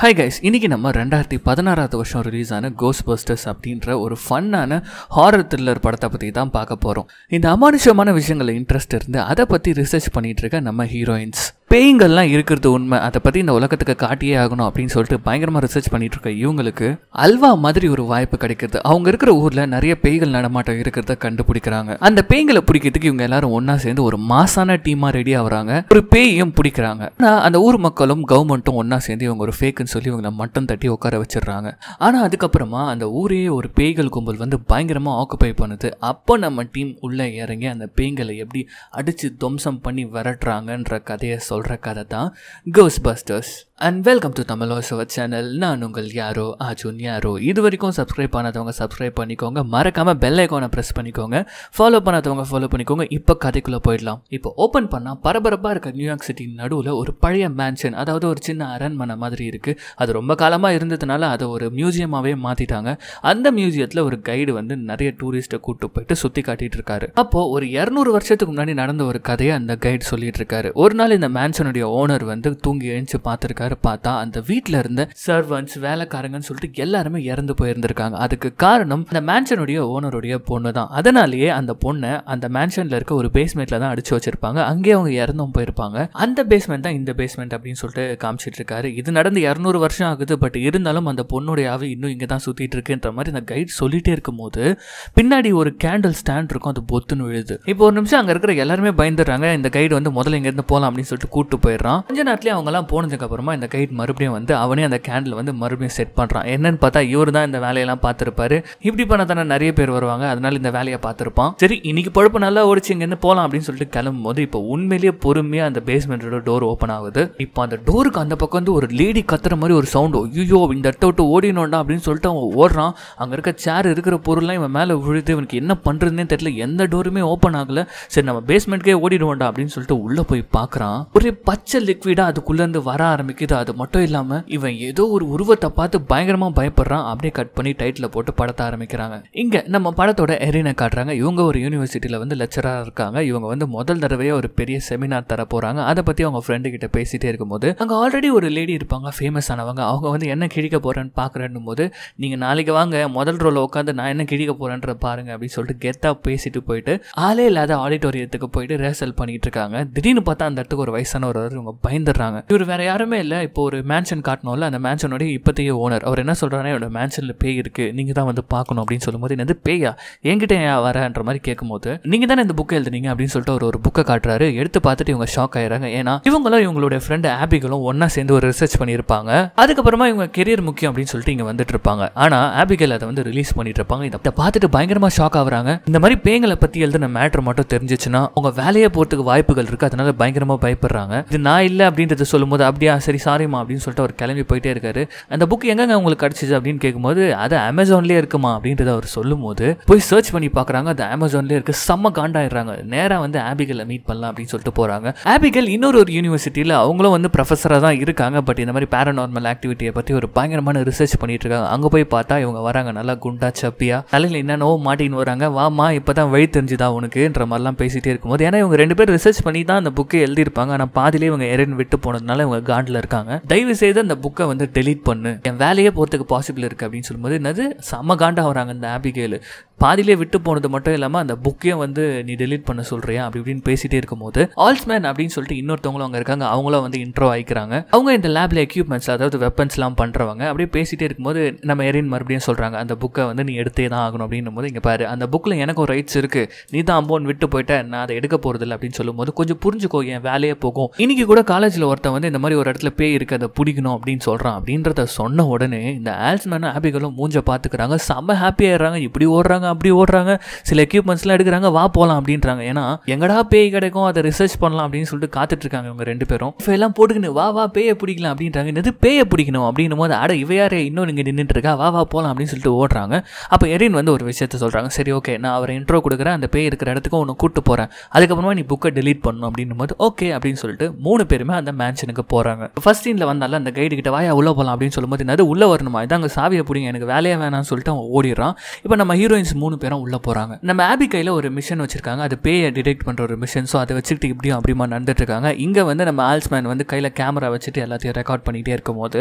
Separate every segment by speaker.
Speaker 1: hi guys இன்னைக்கு நம்ம ரெண்டாயிரத்தி பதினாறாவது வருஷம் ரிலீஸ் ஆன கோஸ் பஸ்டர்ஸ் அப்படின்ற ஒரு ஃபன்னான ஹாரர் த்ரில்லர் படத்தை பற்றி தான் பார்க்க போகிறோம் இந்த அமானுஷமான விஷயங்களில் இன்ட்ரெஸ்ட் இருந்து அதை பற்றி ரிசர்ச் பண்ணிகிட்டு இருக்க நம்ம ஹீரோயின்ஸ் பேய்கள்லாம் இருக்கிறது உண்மை அதை பற்றி இந்த உலகத்துக்கு காட்டியே ஆகணும் அப்படின்னு சொல்லிட்டு பயங்கரமாக ரிசர்ச் பண்ணிகிட்டு இருக்க இவங்களுக்கு அல்வா மாதிரி ஒரு வாய்ப்பு கிடைக்கிறது அவங்க இருக்கிற ஊரில் நிறைய பேய்கள் நடமாட்டம் இருக்கிறத கண்டுபிடிக்கிறாங்க அந்த பேய்களை பிடிக்கிறதுக்கு இவங்க எல்லாரும் ஒன்றா சேர்ந்து ஒரு மாசான டீமாக ரெடி ஆகுறாங்க ஒரு பேயும் பிடிக்கிறாங்க ஆனால் அந்த ஊர் மக்களும் கவர்மெண்ட்டும் ஒன்றா சேர்ந்து இவங்க ஒரு ஃபேக்குன்னு சொல்லி இவங்களை மட்டம் தட்டி உட்கார வச்சிடுறாங்க ஆனால் அதுக்கப்புறமா அந்த ஊரே ஒரு பேய்கள் கும்பல் வந்து பயங்கரமாக ஆக்குப்பை பண்ணுது அப்போ நம்ம டீம் உள்ளே இறங்கி அந்த பேய்களை எப்படி அடித்து துவம்சம் பண்ணி விரட்டுறாங்கன்ற கதையை சொல்ல சொல்கிற கதை தான் Ghostbusters and welcome to Tamil voice channel நான் உங்கள் யாரோ ஆஜுன் யாரோ இது வரைக்கும் சப்ஸ்கிரைப் பண்ணாதவங்க சப்ஸ்கிரைப் பண்ணிக்கோங்க மறக்காமல் பெல் ஐக்கோனை ப்ரெஸ் பண்ணிக்கோங்க ஃபாலோ பண்ணாதவங்க ஃபாலோ பண்ணிக்கோங்க இப்போ கதைக்குள்ளே போயிடலாம் இப்போ ஓப்பன் பண்ணால் பரபரப்பாக இருக்க நியூயார்க் சிட்டி நடுவில் ஒரு பழைய மேன்ஷன் அதாவது ஒரு சின்ன அரண்மனை மாதிரி இருக்குது அது ரொம்ப காலமாக இருந்ததுனால அதை ஒரு மியூசியமாகவே மாற்றிட்டாங்க அந்த மியூசியத்தில் ஒரு கைடு வந்து நிறைய டூரிஸ்ட்டை கூப்பிட்டு போயிட்டு சுற்றி காட்டிகிட்டு இருக்காரு அப்போது ஒரு இரநூறு வருஷத்துக்கு முன்னாடி நடந்த ஒரு கதையை அந்த கைடு சொல்லிட்டு இருக்காரு ஒரு நாள் இந்த மேன்ஷனுடைய ஓனர் வந்து தூங்கி எழுந்து பார்த்துருக்காரு இருக்காரு பார்த்தா அந்த வீட்டில் இருந்த சர்வன்ஸ் வேலைக்காரங்கன்னு சொல்லிட்டு எல்லாருமே இறந்து போயிருந்திருக்காங்க அதுக்கு காரணம் அந்த மேன்ஷனுடைய ஓனருடைய பொண்ணு தான் அதனாலேயே அந்த பொண்ணை அந்த மேன்ஷனில் இருக்க ஒரு பேஸ்மெண்ட்டில் தான் அடிச்சு வச்சிருப்பாங்க அங்கேயே அவங்க இறந்தும் போயிருப்பாங்க அந்த பேஸ்மெண்ட் தான் இந்த பேஸ்மெண்ட் அப்படின்னு சொல்லிட்டு காமிச்சிட்டு இருக்காரு இது நடந்து இரநூறு வருஷம் ஆகுது பட் இருந்தாலும் அந்த பொண்ணுடைய ஆவி இன்னும் இங்கே தான் சுற்றிட்டு இருக்குன்ற மாதிரி அந்த கைட் சொல்லிட்டே இருக்கும்போது பின்னாடி ஒரு கேண்டில் ஸ்டாண்ட் இருக்கும் அது பொத்துன்னு விழுது இப்போ ஒரு நிமிஷம் அங்கே இருக்கிற எல்லாருமே பயந்துடுறாங்க இந்த கைடு வந்து முதல்ல இங்கேருந்து போகலாம் அப்படின்னு சொல்லிட்டு கூப்பிட்டு போயிடுறான் கொஞ்ச நேரத்துலேயே அவங்கலாம் போனதுக்கப்புறமா அந்த இந்த கைட் மறுபடியும் வந்து அவனே அந்த கேண்டில் வந்து மறுபடியும் செட் பண்ணுறான் என்னன்னு பார்த்தா இவர் தான் இந்த வேலையெல்லாம் பார்த்துருப்பாரு இப்படி பண்ண தானே நிறைய பேர் வருவாங்க அதனால இந்த வேலையை பார்த்துருப்பான் சரி இன்னைக்கு பொழப்பு நல்லா ஓடிச்சு இங்கேருந்து போகலாம் அப்படின்னு சொல்லிட்டு கிளம்பும் போது இப்போ உண்மையிலேயே பொறுமையாக அந்த பேஸ்மெண்ட்டோட டோர் ஓப்பன் ஆகுது இப்போ அந்த டோருக்கு அந்த பக்கம் வந்து ஒரு லேடி கத்துற மாதிரி ஒரு சவுண்ட் ஐயோ இந்த இடத்த விட்டு ஓடினோண்டா அப்படின்னு சொல்லிட்டு அவன் ஓடுறான் அங்கே இருக்க சேர் இருக்கிற பொருள்லாம் இவன் மேலே விழுது இவனுக்கு என்ன பண்ணுறதுனே தெரியல எந்த டோருமே ஓப்பன் ஆகல சரி நம்ம பேஸ்மெண்ட்கே ஓடிடுவோண்டா அப்படின்னு சொல்லிட்டு உள்ளே போய் பார்க்குறான் ஒரே பச்சை லிக்விடாக அதுக்குள்ளேருந்து வர ஆரம்பிக்கு கிடைக்குது அது மட்டும் இல்லாமல் இவன் ஏதோ ஒரு உருவத்தை பார்த்து பயங்கரமாக பயப்படுறான் அப்படியே கட் பண்ணி டைட்டில் போட்டு படத்தை ஆரம்பிக்கிறாங்க இங்கே நம்ம படத்தோட எரினை காட்டுறாங்க இவங்க ஒரு யூனிவர்சிட்டியில் வந்து லெக்சரா இருக்காங்க இவங்க வந்து முதல் தடவையே ஒரு பெரிய செமினார் தர போகிறாங்க அதை பற்றி அவங்க ஃப்ரெண்டு கிட்ட பேசிகிட்டே இருக்கும்போது அங்கே ஆல்ரெடி ஒரு லேடி இருப்பாங்க ஃபேமஸ் ஆனவங்க அவங்க வந்து என்ன கிழிக்க போறேன்னு பார்க்குறேன்னு போது நீங்கள் நாளைக்கு வாங்க முதல் ரோல உட்காந்து நான் என்ன கிழிக்க போகிறேன்ற பாருங்க அப்படின்னு சொல்லிட்டு கெத்தாக பேசிட்டு போயிட்டு ஆளே இல்லாத ஆடிட்டோரியத்துக்கு போயிட்டு ரிஹர்சல் பண்ணிட்டு இருக்காங்க திடீர்னு பார்த்தா அந்த இடத்துக்கு ஒரு வயசானவர் இவங்க பயந்துடுறாங்க இவர் வேற யாருமே இல்லை இப்போ ஒரு மேன்ஷன் காட்டணும்ல அந்த மேன்ஷனுடைய இப்போத்தைய ஓனர் அவர் என்ன சொல்கிறாருன்னா என்னோட மேன்ஷனில் பேய் இருக்குது நீங்கள் தான் வந்து பார்க்கணும் அப்படின்னு சொல்லும்போது என்னது பேயா என்கிட்ட ஏன் வரன்ற மாதிரி கேட்கும்போது நீங்கள் தானே இந்த புக்கை எழுதுனீங்க அப்படின்னு சொல்லிட்டு ஒரு ஒரு புக்கை காட்டுறாரு எடுத்து பார்த்துட்டு இவங்க ஷாக் ஆகிறாங்க ஏன்னா இவங்களும் இவங்களுடைய ஃப்ரெண்டு ஆபிகளும் ஒன்றா சேர்ந்து ஒரு ரிசர்ச் பண்ணியிருப்பாங்க அதுக்கப்புறமா இவங்க கெரியர் முக்கியம் அப்படின்னு சொல்லிட்டு இங்கே வந்துட்டு இருப்பாங்க ஆனால் ஆபிகள் அதை வந்து ரிலீஸ் பண்ணிட்டு இருப்பாங்க இதை பார்த்துட்டு பயங்கரமாக ஷாக் ஆகுறாங்க இந்த மாதிரி பேங்களை பற்றி எழுதுன மேட்ரு மட்டும் தெரிஞ்சிச்சுன்னா உங்கள் வேலையை போகிறதுக்கு வாய்ப்புகள் இருக்குது அதனால பயங்கரமாக பயப்படுறாங்க இது நான் இல்லை அப்படின்றத சொல்லும்போது அப்படியே சரி சாரிம்மா அப்படின்னு சொல்லிட்டு அவர் கிளம்பி போயிட்டே இருக்காரு அந்த புக் எங்கெங்க உங்களுக்கு கிடச்சிது அப்படின்னு கேட்கும்போது அது அமேசான்லேயே இருக்குமா அப்படின்றத அவர் சொல்லும்போது போய் சர்ச் பண்ணி பார்க்குறாங்க அது அமேசான்லேயே இருக்கு செம்ம காண்டாயிடுறாங்க நேராக வந்து ஆபிகலை மீட் பண்ணலாம் அப்படின்னு சொல்லிட்டு போகிறாங்க ஆபிகல் இன்னொரு ஒரு யூனிவர்சிட்டியில் அவங்களும் வந்து ப்ரொஃபஸராக தான் இருக்காங்க பட் இந்த மாதிரி பேரநார்மல் ஆக்டிவிட்டியை பற்றி ஒரு பயங்கரமான ரிசர்ச் பண்ணிட்டு இருக்காங்க அங்கே போய் பார்த்தா இவங்க வராங்க நல்லா குண்டா சப்பியா தலையில் என்னென்னவோ மாட்டின்னு வராங்க வாமா இப்போ தான் வழி தெரிஞ்சுதா உனக்குன்ற மாதிரிலாம் பேசிகிட்டே இருக்கும்போது ஏன்னா இவங்க ரெண்டு பேரும் ரிசர்ச் பண்ணி தான் அந்த புக்கை எழுதியிருப்பாங்க ஆனால் பாதிலே இவங்க எரின் விட்டு போனதுனால இவங்க காண்டில் இருக்காங்க இருக்காங்க தயவு செய்து அந்த புக்கை வந்து டெலீட் பண்ணு என் வேலையே போகிறதுக்கு பாசிபிள் இருக்குது அப்படின்னு சொல்லும்போது என்னது செம்ம காண்டா வராங்க இந்த ஆபிகேலு பாதியிலே விட்டு போனது மட்டும் இல்லாமல் அந்த புக்கையும் வந்து நீ டெலீட் பண்ண சொல்றியா அப்படி இப்படின்னு பேசிட்டே இருக்கும்போது ஆல்ஸ்மேன் அப்படின்னு சொல்லிட்டு இன்னொருத்தவங்களும் அங்கே இருக்காங்க அவங்களும் வந்து இன்ட்ரோ ஆயிக்கிறாங்க அவங்க இந்த லேப்ல எக்யூப்மெண்ட்ஸ் அதாவது வெப்பன்ஸ்லாம் பண்ணுறவங்க அப்படியே பேசிட்டே இருக்கும்போது நம்ம எரின் மறுபடியும் சொல்கிறாங்க அந்த புக்கை வந்து நீ எடுத்தே தான் ஆகணும் அப்படின்னும் போது இங்கே பாரு அந்த புக்கில் எனக்கும் ரைட்ஸ் இருக்குது நீ தான் அம்போன் விட்டு போயிட்ட நான் அதை எடுக்க போகிறதில்ல அப்படின்னு சொல்லும்போது கொஞ்சம் புரிஞ்சுக்கோ என் வேலையே போகும் இன்னைக்கு கூட காலேஜில் ஒருத்தன் வந்து இந்த மாதிரி ஒரு இடத்துல பேய் இருக்கு அதை பிடிக்கணும் அப்படின்னு சொல்கிறான் அப்படின்றத சொன்ன உடனே இந்த ஆல்ஸ்மேனும் ஹாப்பிகளும் மூஞ்ச பார்த்துக்கிறாங்க செம்ம ஹாப்பியாகிறாங்க இப்படி ஓடுறாங்க ஓடுறாங்க அப்படி ஓடுறாங்க சில எக்யூப்மெண்ட்ஸ்லாம் எடுக்கிறாங்க வா போகலாம் அப்படின்றாங்க ஏன்னா எங்கடா பேய் கிடைக்கும் அதை ரிசர்ச் பண்ணலாம் அப்படின்னு சொல்லிட்டு காத்துட்டு இருக்காங்க இவங்க ரெண்டு பேரும் இப்போ எல்லாம் போட்டுக்கின்னு வா வா பேயை பிடிக்கலாம் அப்படின்றாங்க என்னது பேயை பிடிக்கணும் அப்படின்னும் போது அட இவையாரே இன்னும் நீங்கள் நின்றுட்டு இருக்கா வா வா போகலாம் அப்படின்னு சொல்லிட்டு ஓடுறாங்க அப்போ எரின் வந்து ஒரு விஷயத்த சொல்கிறாங்க சரி ஓகே நான் அவரை இன்ட்ரோ கொடுக்குறேன் அந்த பேய் இருக்கிற இடத்துக்கு ஒன்று கூப்பிட்டு போகிறேன் அதுக்கப்புறமா நீ புக்கை டெலீட் பண்ணணும் அப்படின்னும் போது ஓகே அப்படின்னு சொல்லிட்டு மூணு பேருமே அந்த மேன்ஷனுக்கு போகிறாங்க ஃபர்ஸ்ட் சீனில் வந்தாலும் அந்த கைடு கிட்ட வாயா உள்ளே போகலாம் அப்படின்னு சொல்லும்போது என்னது உள்ளே வரணுமா இதாங்க சாவியை பிடிங்க எனக்கு வேலையே வேணாம்னு சொல்லிட்டு அவன் ஓடிடுறான் இப்போ நம்ம ஹீரோயின்ஸ் மூணு பேரும் உள்ளே போகிறாங்க நம்ம ஆபி கையில் ஒரு மிஷன் வச்சுருக்காங்க அது பேயை டிடெக்ட் பண்ணுற ஒரு மிஷன் ஸோ அதை வச்சுக்கிட்டு இப்படியும் அப்படிமா நடந்துட்டுருக்காங்க இங்கே வந்து நம்ம ஆல்ஸ்மேன் வந்து கையில் கேமரா வச்சுட்டு எல்லாத்தையும் ரெக்கார்ட் பண்ணிகிட்டே இருக்கும்போது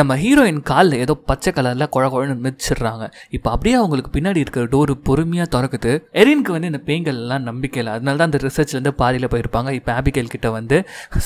Speaker 1: நம்ம ஹீரோயின் காலில் ஏதோ பச்சை கலரில் குழ குழன்னு மிச்சிடுறாங்க இப்போ அப்படியே அவங்களுக்கு பின்னாடி இருக்கிற டோர் பொறுமையாக திறக்குது எரினுக்கு வந்து இந்த எல்லாம் நம்பிக்கை இல்லை அதனால தான் அந்த வந்து பாதியில் போயிருப்பாங்க இப்போ ஆபிகேல் கிட்ட வந்து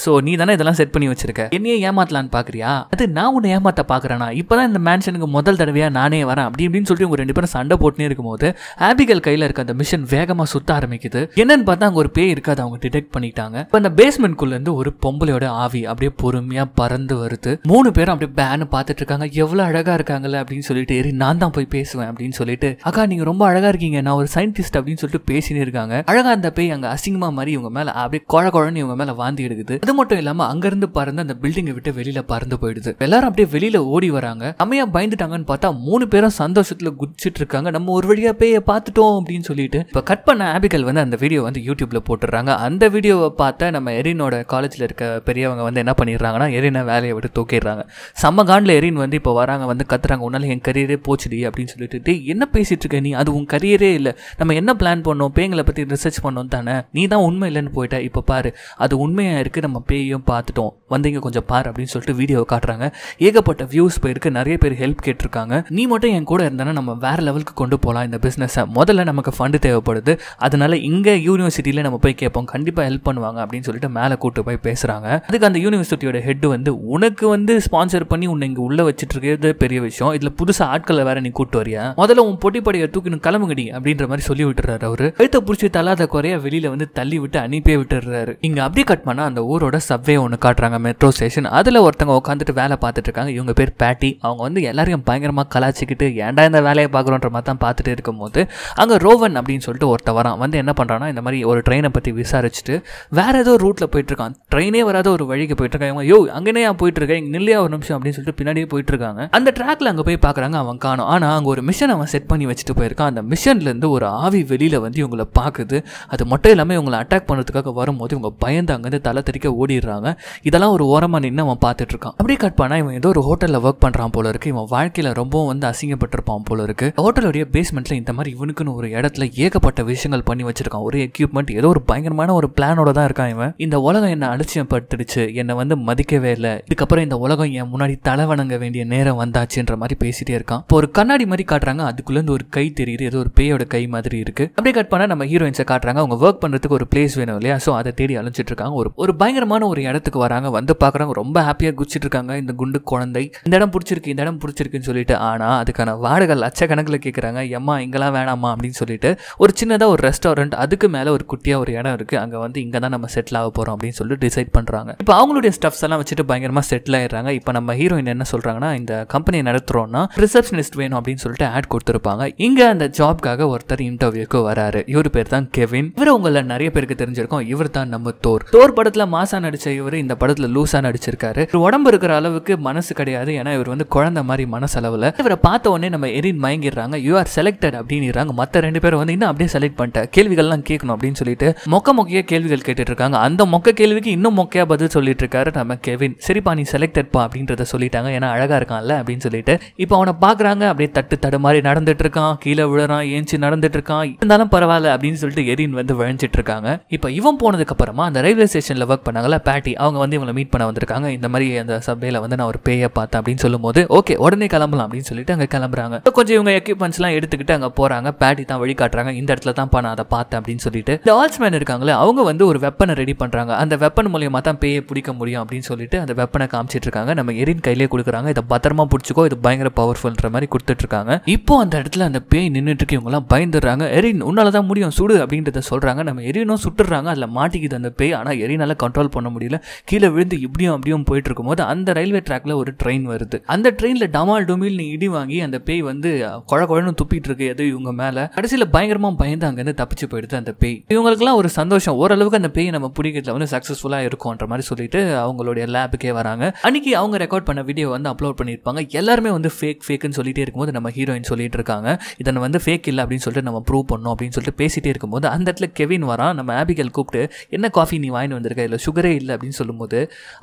Speaker 1: ஸோ நீ தானே இதெல்லாம் செட் பண்ணி வச்சிருக்க என்னையே ஏமாத்தலான்னு பார்க்குறியா அது நான் உன்னை ஏமாத்த பார்க்குறேனா இப்போ தான் இந்த மேன்ஷனுக்கு முதல் தடவையாக நானே வரேன் அப்படி இப்படின்னு சொல்லிட்டு உங்க ரெண்டு பேரும் சண்டை போட்டுனே இருக்கும்போது ஆரம்பிக்குது ஆபிகல் கையில இருக்க அந்த மிஷின் வேகமா சுத்த ஆரம்பிக்குது என்னன்னு பார்த்தா அங்க ஒரு பேய் இருக்காது அவங்க டிடெக்ட் பண்ணிட்டாங்க பேஸ்மெண்ட் அந்த இருந்து ஒரு பொம்பளையோட ஆவி அப்படியே பொறுமையா பறந்து வருது மூணு பேரும் அப்படியே பேனு பார்த்துட்டு இருக்காங்க எவ்வளவு அழகா இருக்காங்கல்ல அப்படின்னு சொல்லிட்டு ஏறி நான் தான் போய் பேசுவேன் அப்படின்னு சொல்லிட்டு அக்கா நீங்க ரொம்ப அழகா இருக்கீங்க நான் ஒரு சயின்டிஸ்ட் அப்படின்னு சொல்லிட்டு பேசினே இருக்காங்க அழகா அந்த பேய் அங்க அசிங்கமா மாதிரி இவங்க மேல அப்படியே கொழ குழன்னு இவங்க மேல வாந்தி எடுக்குது அது மட்டும் அங்க இருந்து பறந்து அந்த பில்டிங்கை விட்டு வெளியில பறந்து போயிடுது எல்லாரும் அப்படியே வெளியில ஓடி வராங்க அம்மையா பயந்துட்டாங்கன்னு பார்த்தா மூணு பேரும் சந்தோஷத்துல குதிச்சிட்டு இருக்காங்க நம்ம ஒரு வழியா பேயை பார்த்துட்டோம் அப்படின்னு சொல்லிட்டு இப்போ கட் பண்ண ஆபிகல் வந்து அந்த வீடியோ வந்து யூடியூப்ல போட்டுடுறாங்க அந்த வீடியோவை பார்த்தா நம்ம எரினோட காலேஜில் இருக்க பெரியவங்க வந்து என்ன பண்ணிடுறாங்கன்னா எரினை வேலையை விட்டு தூக்கிடுறாங்க செம்ம காண்டில் எரின் வந்து இப்போ வராங்க வந்து கத்துறாங்க உன்னால என் கரியரே போச்சுடி அப்படின்னு சொல்லிட்டு என்ன பேசிட்டு இருக்க நீ அது உன் கரியரே இல்லை நம்ம என்ன பிளான் பண்ணோம் பேங்களை பற்றி ரிசர்ச் பண்ணோம் தானே நீ தான் உண்மை இல்லைன்னு போயிட்ட இப்போ பாரு அது உண்மையாக இருக்குது நம்ம பேயும் பார்த்துட்டோம் வந்தீங்க கொஞ்சம் பாரு அப்படின்னு சொல்லிட்டு வீடியோ காட்டுறாங்க ஏகப்பட்ட வியூஸ் போயிருக்கு நிறைய பேர் ஹெல்ப் கேட்டிருக்காங்க நீ மட்டும் என் கூட இருந்தனா நம்ம வேற லெவலுக்கு கொண்டு போகலாம் இந்த பிஸ்னஸை முதல்ல நமக்கு ஃபண்டு தேவைப்படுது அதனால் இங்கே யூனிவர்சிட்டியில் நம்ம போய் கேட்போம் கண்டிப்பாக ஹெல்ப் பண்ணுவாங்க அப்படின்னு சொல்லிட்டு மேலே கூட்டு போய் பேசுகிறாங்க அதுக்கு அந்த யூனிவர்சிட்டியோட ஹெட் வந்து உனக்கு வந்து ஸ்பான்சர் பண்ணி உன்னை இங்கே உள்ளே வச்சுட்டு இருக்கிறது பெரிய விஷயம் இதில் புதுசாக ஆட்களை வேற நீ கூட்டு வரியா முதல்ல உன் பொட்டிப்படையை தூக்கினு கிளம்புங்கடி அப்படின்ற மாதிரி சொல்லி விட்டுறாரு அவர் கழுத்தை பிடிச்சி தள்ளாத குறைய வெளியில் வந்து தள்ளி விட்டு அனுப்பி விட்டுறாரு இங்கே அப்படியே கட் பண்ணால் அந்த ஊரோட சப்வே ஒன்று காட்டுறாங்க மெட்ரோ ஸ்டேஷன் அதில் ஒருத்தவங்க உட்காந்துட்டு வேலை பார்த்துட்டு இருக்காங்க இவங்க பேர் பேட்டி அவங்க வந்து எல்லாரையும் பயங்கரமாக கலாச்சிக்கிட்டு ஏன்டா இந்த வேலையை பார்க்குறோன்ற மாதிரி தான் பார்த்துட்டு இருக்கும் போது அங்கே ரோவன் அப்படின்னு சொல்லிட்டு ஒருத்த வரான் வந்து என்ன பண்ணுறான்னா இந்த மாதிரி ஒரு ட்ரெயினை பற்றி விசாரிச்சுட்டு வேறு ஏதோ ரூட்டில் போயிட்டு இருக்கான் ட்ரெயினே வராத ஒரு வழிக்கு போயிட்டுருக்கான் இவங்க யோ போயிட்டு போயிட்டுருக்கேன் இங்கே நில்லையா ஒரு நிமிஷம் அப்படின்னு சொல்லிட்டு பின்னாடியே போயிட்டுருக்காங்க அந்த ட்ராக்ல அங்கே போய் பார்க்குறாங்க அவன் காணும் ஆனால் அங்கே ஒரு மிஷன் அவன் செட் பண்ணி வச்சுட்டு போயிருக்கான் அந்த மிஷன்லேருந்து ஒரு ஆவி வெளியில் வந்து இவங்களை பார்க்குது அது மட்டும் இல்லாமல் இவங்களை அட்டாக் பண்ணுறதுக்காக வரும்போது இவங்க பயந்து அங்கேருந்து தலை தெரிக்க ஓடிடுறாங்க இதெல்லாம் ஒரு ஓரமாக நின்று அவன் பார்த்துட்ருக்கான் அப்படியே கட் பண்ணால் இவன் ஏதோ ஒரு ஹோட்டலில் ஒர்க் பண்ணுறான் போல இருக்கு இவன் வாழ்க்கையில் ரொம்பவும் வந்து அசிங்கப்பட்டிருப்பான் போல இருக்கு ஹோட்டலுடைய பேஸ்மெண்ட்ல இந்த மாதிரி இவனுக்குன்னு ஒரு இடத்துல ஏகப்பட்ட விஷயங்கள் பண்ணி வச்சிருக்கான் ஒரு எக்யூப்மெண்ட் ஏதோ ஒரு பயங்கரமான ஒரு பிளானோட தான் இருக்கான் இவன் இந்த உலகம் என்னை அலட்சியப்படுத்திடுச்சு என்னை வந்து மதிக்கவே இல்லை இதுக்கப்புறம் இந்த உலகம் என் முன்னாடி தலை வணங்க வேண்டிய நேரம் வந்தாச்சுன்ற மாதிரி பேசிட்டே இருக்கான் இப்போ ஒரு கண்ணாடி மாதிரி காட்டுறாங்க அதுக்குள்ள இருந்து ஒரு கை தெரியுது ஏதோ ஒரு பேயோட கை மாதிரி இருக்கு அப்படியே கட் பண்ணா நம்ம ஹீரோயின்ஸை காட்டுறாங்க அவங்க ஒர்க் பண்றதுக்கு ஒரு பிளேஸ் வேணும் இல்லையா ஸோ அதை தேடி அலைஞ்சிட்டு இருக்காங்க ஒரு ஒரு பயங்கரமான ஒரு இடத்துக்கு வராங்க வந்து பாக்குறாங்க ரொம்ப ஹாப்பியா குச்சிட்டு இருக்காங்க இந்த குண்டு குழந்தை இந்த இடம் பிடிச்சிருக்கு இந்த இடம் பிடிச்சிருக்குன்னு சொல்லிட்டு ஆனா அதுக்கான வாடகை லட்சக்கணக்கில் கேட்குறாங்க எம்மா இங்கெல்லாம் வேணாமா அப்படின்னு சொல்லிட்டு ஒரு சின்னதாக ஒரு ரெஸ்டாரண்ட் அதுக்கு மேலே ஒரு குட்டியாக ஒரு இடம் இருக்குது அங்கே வந்து இங்கே தான் நம்ம செட்டில் ஆக போகிறோம் அப்படின்னு சொல்லிட்டு டிசைட் பண்ணுறாங்க இப்போ அவங்களுடைய ஸ்டப்ஸ் எல்லாம் வச்சுட்டு பயங்கரமாக செட்டில் ஆயிடுறாங்க இப்போ நம்ம ஹீரோயின் என்ன சொல்கிறாங்கன்னா இந்த கம்பெனியை நடத்துகிறோன்னா ரிசப்ஷனிஸ்ட் வேணும் அப்படின்னு சொல்லிட்டு ஆட் கொடுத்துருப்பாங்க இங்கே அந்த ஜாப்க்காக ஒருத்தர் இன்டர்வியூக்கு வராரு இவர் பேர் தான் கெவின் இவர் உங்களை நிறைய பேருக்கு தெரிஞ்சிருக்கோம் இவர் தான் நம்ம தோர் தோர் படத்தில் மாசா நடிச்ச இவர் இந்த படத்தில் லூஸாக நடிச்சிருக்காரு உடம்பு இருக்கிற அளவுக்கு மனசு கிடையாது ஏன்னா இவர் வந்து குழந்தை மாதிரி மனசளவில் இவரை பார்த்த உடனே நம்ம எரின் மயங்கிடுறாங்க யூ ஆர் செலக்டட் அப்படின்னு மற்ற ரெண்டு பேரும் வந்து இன்னும் அப்படியே செலக்ட் பண்ணிட்டேன் கேள்விகள்லாம் கேட்கணும் அப்படின்னு சொல்லிட்டு மொக்க மொக்கையாக கேள்விகள் கேட்டுட்டு இருக்காங்க அந்த மொக்க கேள்விக்கு இன்னும் மொக்கையா பதில் சொல்லிட்டு இருக்காரு நம்ம கெவின் சரிப்பா நீ செலக்டட்பா அப்படின்றத சொல்லிட்டாங்க ஏன்னா அழகாக இருக்கான்ல அப்படின்னு சொல்லிட்டு இப்போ அவனை பார்க்குறாங்க அப்படியே தட்டு தடு மாதிரி நடந்துட்டு இருக்கான் கீழே விழுறான் ஏஞ்சி நடந்துட்டு இருக்கான் இருந்தாலும் பரவாயில்ல அப்படின்னு சொல்லிட்டு எரின் வந்து விளைஞ்சிட்டு இருக்காங்க இப்போ இவன் போனதுக்கு அப்புறமா அந்த ரயில்வே ஸ்டேஷனில் ஒர்க் பண்ணாங்கல்ல பேட்டி அவங்க வந்து இவங்களை மீட் பண்ண வந்திருக்காங்க இந்த மாதிரி அந்த சபையில் வந்து நான் ஒரு பேயை பார்த்தேன் அப்படின்னு சொல்லும்போது ஓகே உடனே கிளம்பலாம் அப்படின்னு சொல்லிட்டு அங்கே கிளம்புறாங்க கொஞ்சம் இவங்க எக்யூப்மெண்ட்ஸ்லாம் எடுத்துக்கிட்டு அங்கே அவங்க போகிறாங்க பேட்டி தான் வழி காட்டுறாங்க இந்த இடத்துல தான் நான் அதை பார்த்தேன் அப்படின்னு சொல்லிட்டு இந்த ஆல்ஸ்மேன் இருக்காங்களே அவங்க வந்து ஒரு வெப்பனை ரெடி பண்ணுறாங்க அந்த வெப்பன் மூலியமாக தான் பேயை பிடிக்க முடியும் அப்படின்னு சொல்லிட்டு அந்த வெப்பனை காமிச்சிட்டு இருக்காங்க நம்ம எரின் கையிலே கொடுக்குறாங்க இதை பத்திரமா பிடிச்சிக்கோ இது பயங்கர பவர்ஃபுல்ன்ற மாதிரி கொடுத்துட்டு இருக்காங்க இப்போ அந்த இடத்துல அந்த பேய் நின்றுட்டு இருக்கு இவங்கலாம் பயந்துடுறாங்க எரின் உன்னால தான் முடியும் சுடு அப்படின்றத சொல்கிறாங்க நம்ம எரினும் சுட்டுறாங்க அதில் மாட்டிக்குது அந்த பேய் ஆனால் எரினால கண்ட்ரோல் பண்ண முடியல கீழே விழுந்து இப்படியும் அப்படியும் போயிட்டு இருக்கும்போது அந்த ரயில்வே ட்ராக்ல ஒரு ட்ரெயின் வருது அந்த ட்ரெயினில் டமால் நீ இடி வாங்கி அந்த பேய் வந்து குழ குழன்னு துப்பிட்டு இருக்கு முடியாது இவங்க மேலே கடைசியில் பயங்கரமாக பயந்து அங்கேருந்து தப்பிச்சு போயிடுது அந்த பேய் இவங்களுக்குலாம் ஒரு சந்தோஷம் ஓரளவுக்கு அந்த பேய் நம்ம பிடிக்கிறதுல வந்து சக்ஸஸ்ஃபுல்லாக இருக்கும்ன்ற மாதிரி சொல்லிட்டு அவங்களுடைய லேபுக்கே வராங்க அன்னைக்கு அவங்க ரெக்கார்ட் பண்ண வீடியோ வந்து அப்லோட் பண்ணியிருப்பாங்க எல்லாருமே வந்து ஃபேக் ஃபேக்குன்னு சொல்லிட்டே இருக்கும்போது நம்ம ஹீரோயின் சொல்லிட்டு இருக்காங்க இதை வந்து ஃபேக் இல்லை அப்படின்னு சொல்லிட்டு நம்ம ப்ரூவ் பண்ணோம் அப்படின்னு சொல்லிட்டு பேசிட்டே இருக்கும்போது அந்த இடத்துல கெவின் வரா நம்ம ஆபிகல் கூப்பிட்டு என்ன காஃபி நீ வாங்கிட்டு வந்திருக்க இல்லை சுகரே இல்லை அப்படின்னு சொல்லும்போது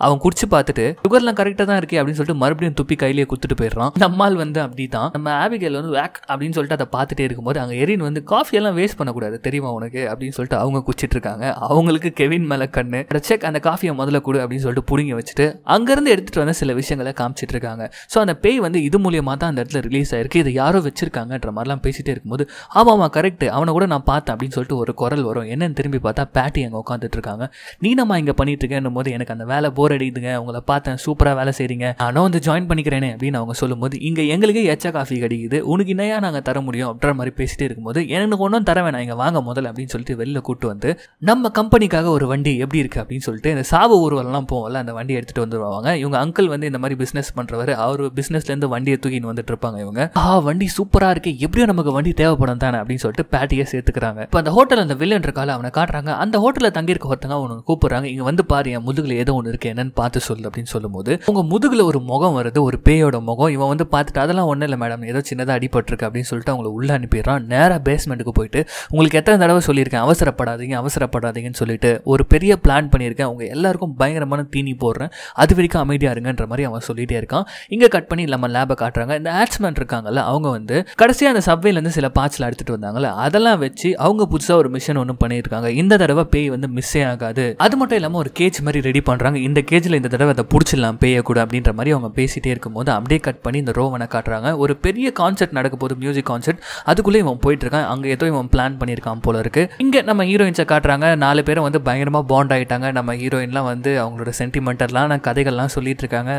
Speaker 1: அவன் குடிச்சு பார்த்துட்டு சுகர்லாம் கரெக்டாக தான் இருக்கே அப்படின்னு சொல்லிட்டு மறுபடியும் துப்பி கையிலேயே கொடுத்துட்டு போயிடுறான் நம்மால் வந்து அப்படி தான் நம்ம ஆபிகல் வந்து வேக் அப்படின்னு சொல்லிட்டு அதை பார்த்து பார்த்துட்டே இருக்கும்போது அங்கே எரின் வந்து காஃபியெல்லாம் வேஸ்ட் பண்ணக்கூடாது தெரியுமா உனக்கு அப்படின்னு சொல்லிட்டு அவங்க குச்சிட்டு இருக்காங்க அவங்களுக்கு கெவின் மேலே கண்ணு செக் அந்த காஃபியை முதல்ல கொடு அப்படின்னு சொல்லிட்டு புடுங்கி வச்சுட்டு அங்கேருந்து எடுத்துகிட்டு வந்த சில விஷயங்களை காமிச்சிட்டு இருக்காங்க ஸோ அந்த பேய் வந்து இது மூலியமாக தான் அந்த இடத்துல ரிலீஸ் ஆயிருக்கு இதை யாரோ வச்சிருக்காங்கன்ற மாதிரிலாம் பேசிகிட்டே இருக்கும்போது ஆமாம் ஆமாம் கரெக்ட் அவனை கூட நான் பார்த்தேன் அப்படின்னு சொல்லிட்டு ஒரு குரல் வரும் என்னன்னு திரும்பி பார்த்தா பேட்டி அங்கே உட்காந்துட்டு இருக்காங்க நீ நம்ம இங்கே பண்ணிட்டு இருக்கேன்னும் போது எனக்கு அந்த வேலை போர் அடிக்குதுங்க உங்களை பார்த்தேன் சூப்பராக வேலை செய்கிறீங்க நானும் வந்து ஜாயின் பண்ணிக்கிறேனே அப்படின்னு அவங்க சொல்லும்போது இங்கே எங்களுக்கே எச்சா காஃபி கிடைக்குது உனக்கு என்னையா நாங்கள் தர முடியும் ஒட்டுற மாதிரி பேசிட்டே இருக்கும்போது எனக்கு ஒன்றும் தர வேணாம் இங்கே வாங்க முதல்ல அப்படின்னு சொல்லிட்டு வெளியில் கூப்பிட்டு வந்து நம்ம கம்பெனிக்காக ஒரு வண்டி எப்படி இருக்குது அப்படின்னு சொல்லிட்டு இந்த சாவு ஊர்வலம்லாம் போவோம்ல அந்த வண்டி எடுத்துகிட்டு வந்துருவாங்க இவங்க அங்கிள் வந்து இந்த மாதிரி பிஸ்னஸ் பண்ணுறவர் அவர் பிஸ்னஸ்லேருந்து வண்டியை தூக்கின்னு வந்துட்டு இருப்பாங்க இவங்க ஆ வண்டி சூப்பராக இருக்குது எப்படியும் நமக்கு வண்டி தேவைப்படும் தானே அப்படின்னு சொல்லிட்டு பேட்டியை சேர்த்துக்கிறாங்க இப்போ அந்த ஹோட்டல் அந்த வில்லன் இருக்கால அவனை காட்டுறாங்க அந்த ஹோட்டலில் தங்கியிருக்க ஒருத்தங்க அவனுக்கு கூப்பிட்றாங்க இங்கே வந்து பாரு என் முதுகில் ஏதோ ஒன்று இருக்குது என்னன்னு பார்த்து சொல்லு அப்படின்னு சொல்லும்போது உங்கள் முதுகில் ஒரு முகம் வருது ஒரு பேயோட முகம் இவன் வந்து பார்த்துட்டு அதெல்லாம் ஒன்றும் இல்லை மேடம் ஏதோ சின்னதாக அடிபட்டுருக்கு அப்படின்னு சொல்லிட்டு அவங்கள உள்ள உள்ளே அனுப்பிடுறான் நேராக பேஸ்மெண்ட்டுக்கு போயிட்டு உங்களுக்கு எத்தனை தடவை சொல்லியிருக்கேன் அவசரப்படாதீங்க அவசரப்படாதீங்கன்னு சொல்லிட்டு ஒரு பெரிய பிளான் பண்ணியிருக்கேன் அவங்க எல்லாருக்கும் பயங்கரமான தீனி போடுறேன் அது வரைக்கும் அமைதியாக இருங்கன்ற மாதிரி அவன் சொல்லிகிட்டே இருக்கான் இங்கே கட் பண்ணி நம்ம லேபை காட்டுறாங்க இந்த ஆட்ஸ்மேன் இருக்காங்கல்ல அவங்க வந்து கடைசியாக அந்த சப்வேலேருந்து சில பாட்சில் எடுத்துகிட்டு வந்தாங்கல்ல அதெல்லாம் வச்சு அவங்க புதுசாக ஒரு மிஷன் ஒன்று பண்ணியிருக்காங்க இந்த தடவை பேய் வந்து மிஸ்ஸே ஆகாது அது மட்டும் இல்லாமல் ஒரு கேஜ் மாதிரி ரெடி பண்ணுறாங்க இந்த கேஜில் இந்த தடவை அதை பிடிச்சிடலாம் பேய கூட அப்படின்ற மாதிரி அவங்க பேசிகிட்டே இருக்கும்போது அப்படியே கட் பண்ணி இந்த ரோவனை காட்டுறாங்க ஒரு பெரிய கான்செர்ட் நடக்க போகுது மியூசிக் கான்செர்ட் அதுக்குள்ளே இவன் போயிட்டுருக்கான் அங்கே ஏதோ இவன் பிளான் பண்ணியிருக்கான் போல இருக்குது இங்கே நம்ம ஹீரோயின்ஸை காட்டுறாங்க நாலு பேரும் வந்து பயங்கரமாக பாண்ட் ஆகிட்டாங்க நம்ம ஹீரோயின்லாம் வந்து அவங்களோட சென்டிமெண்டர்லாம் கதைகள்லாம் சொல்லிட்டு இருக்காங்க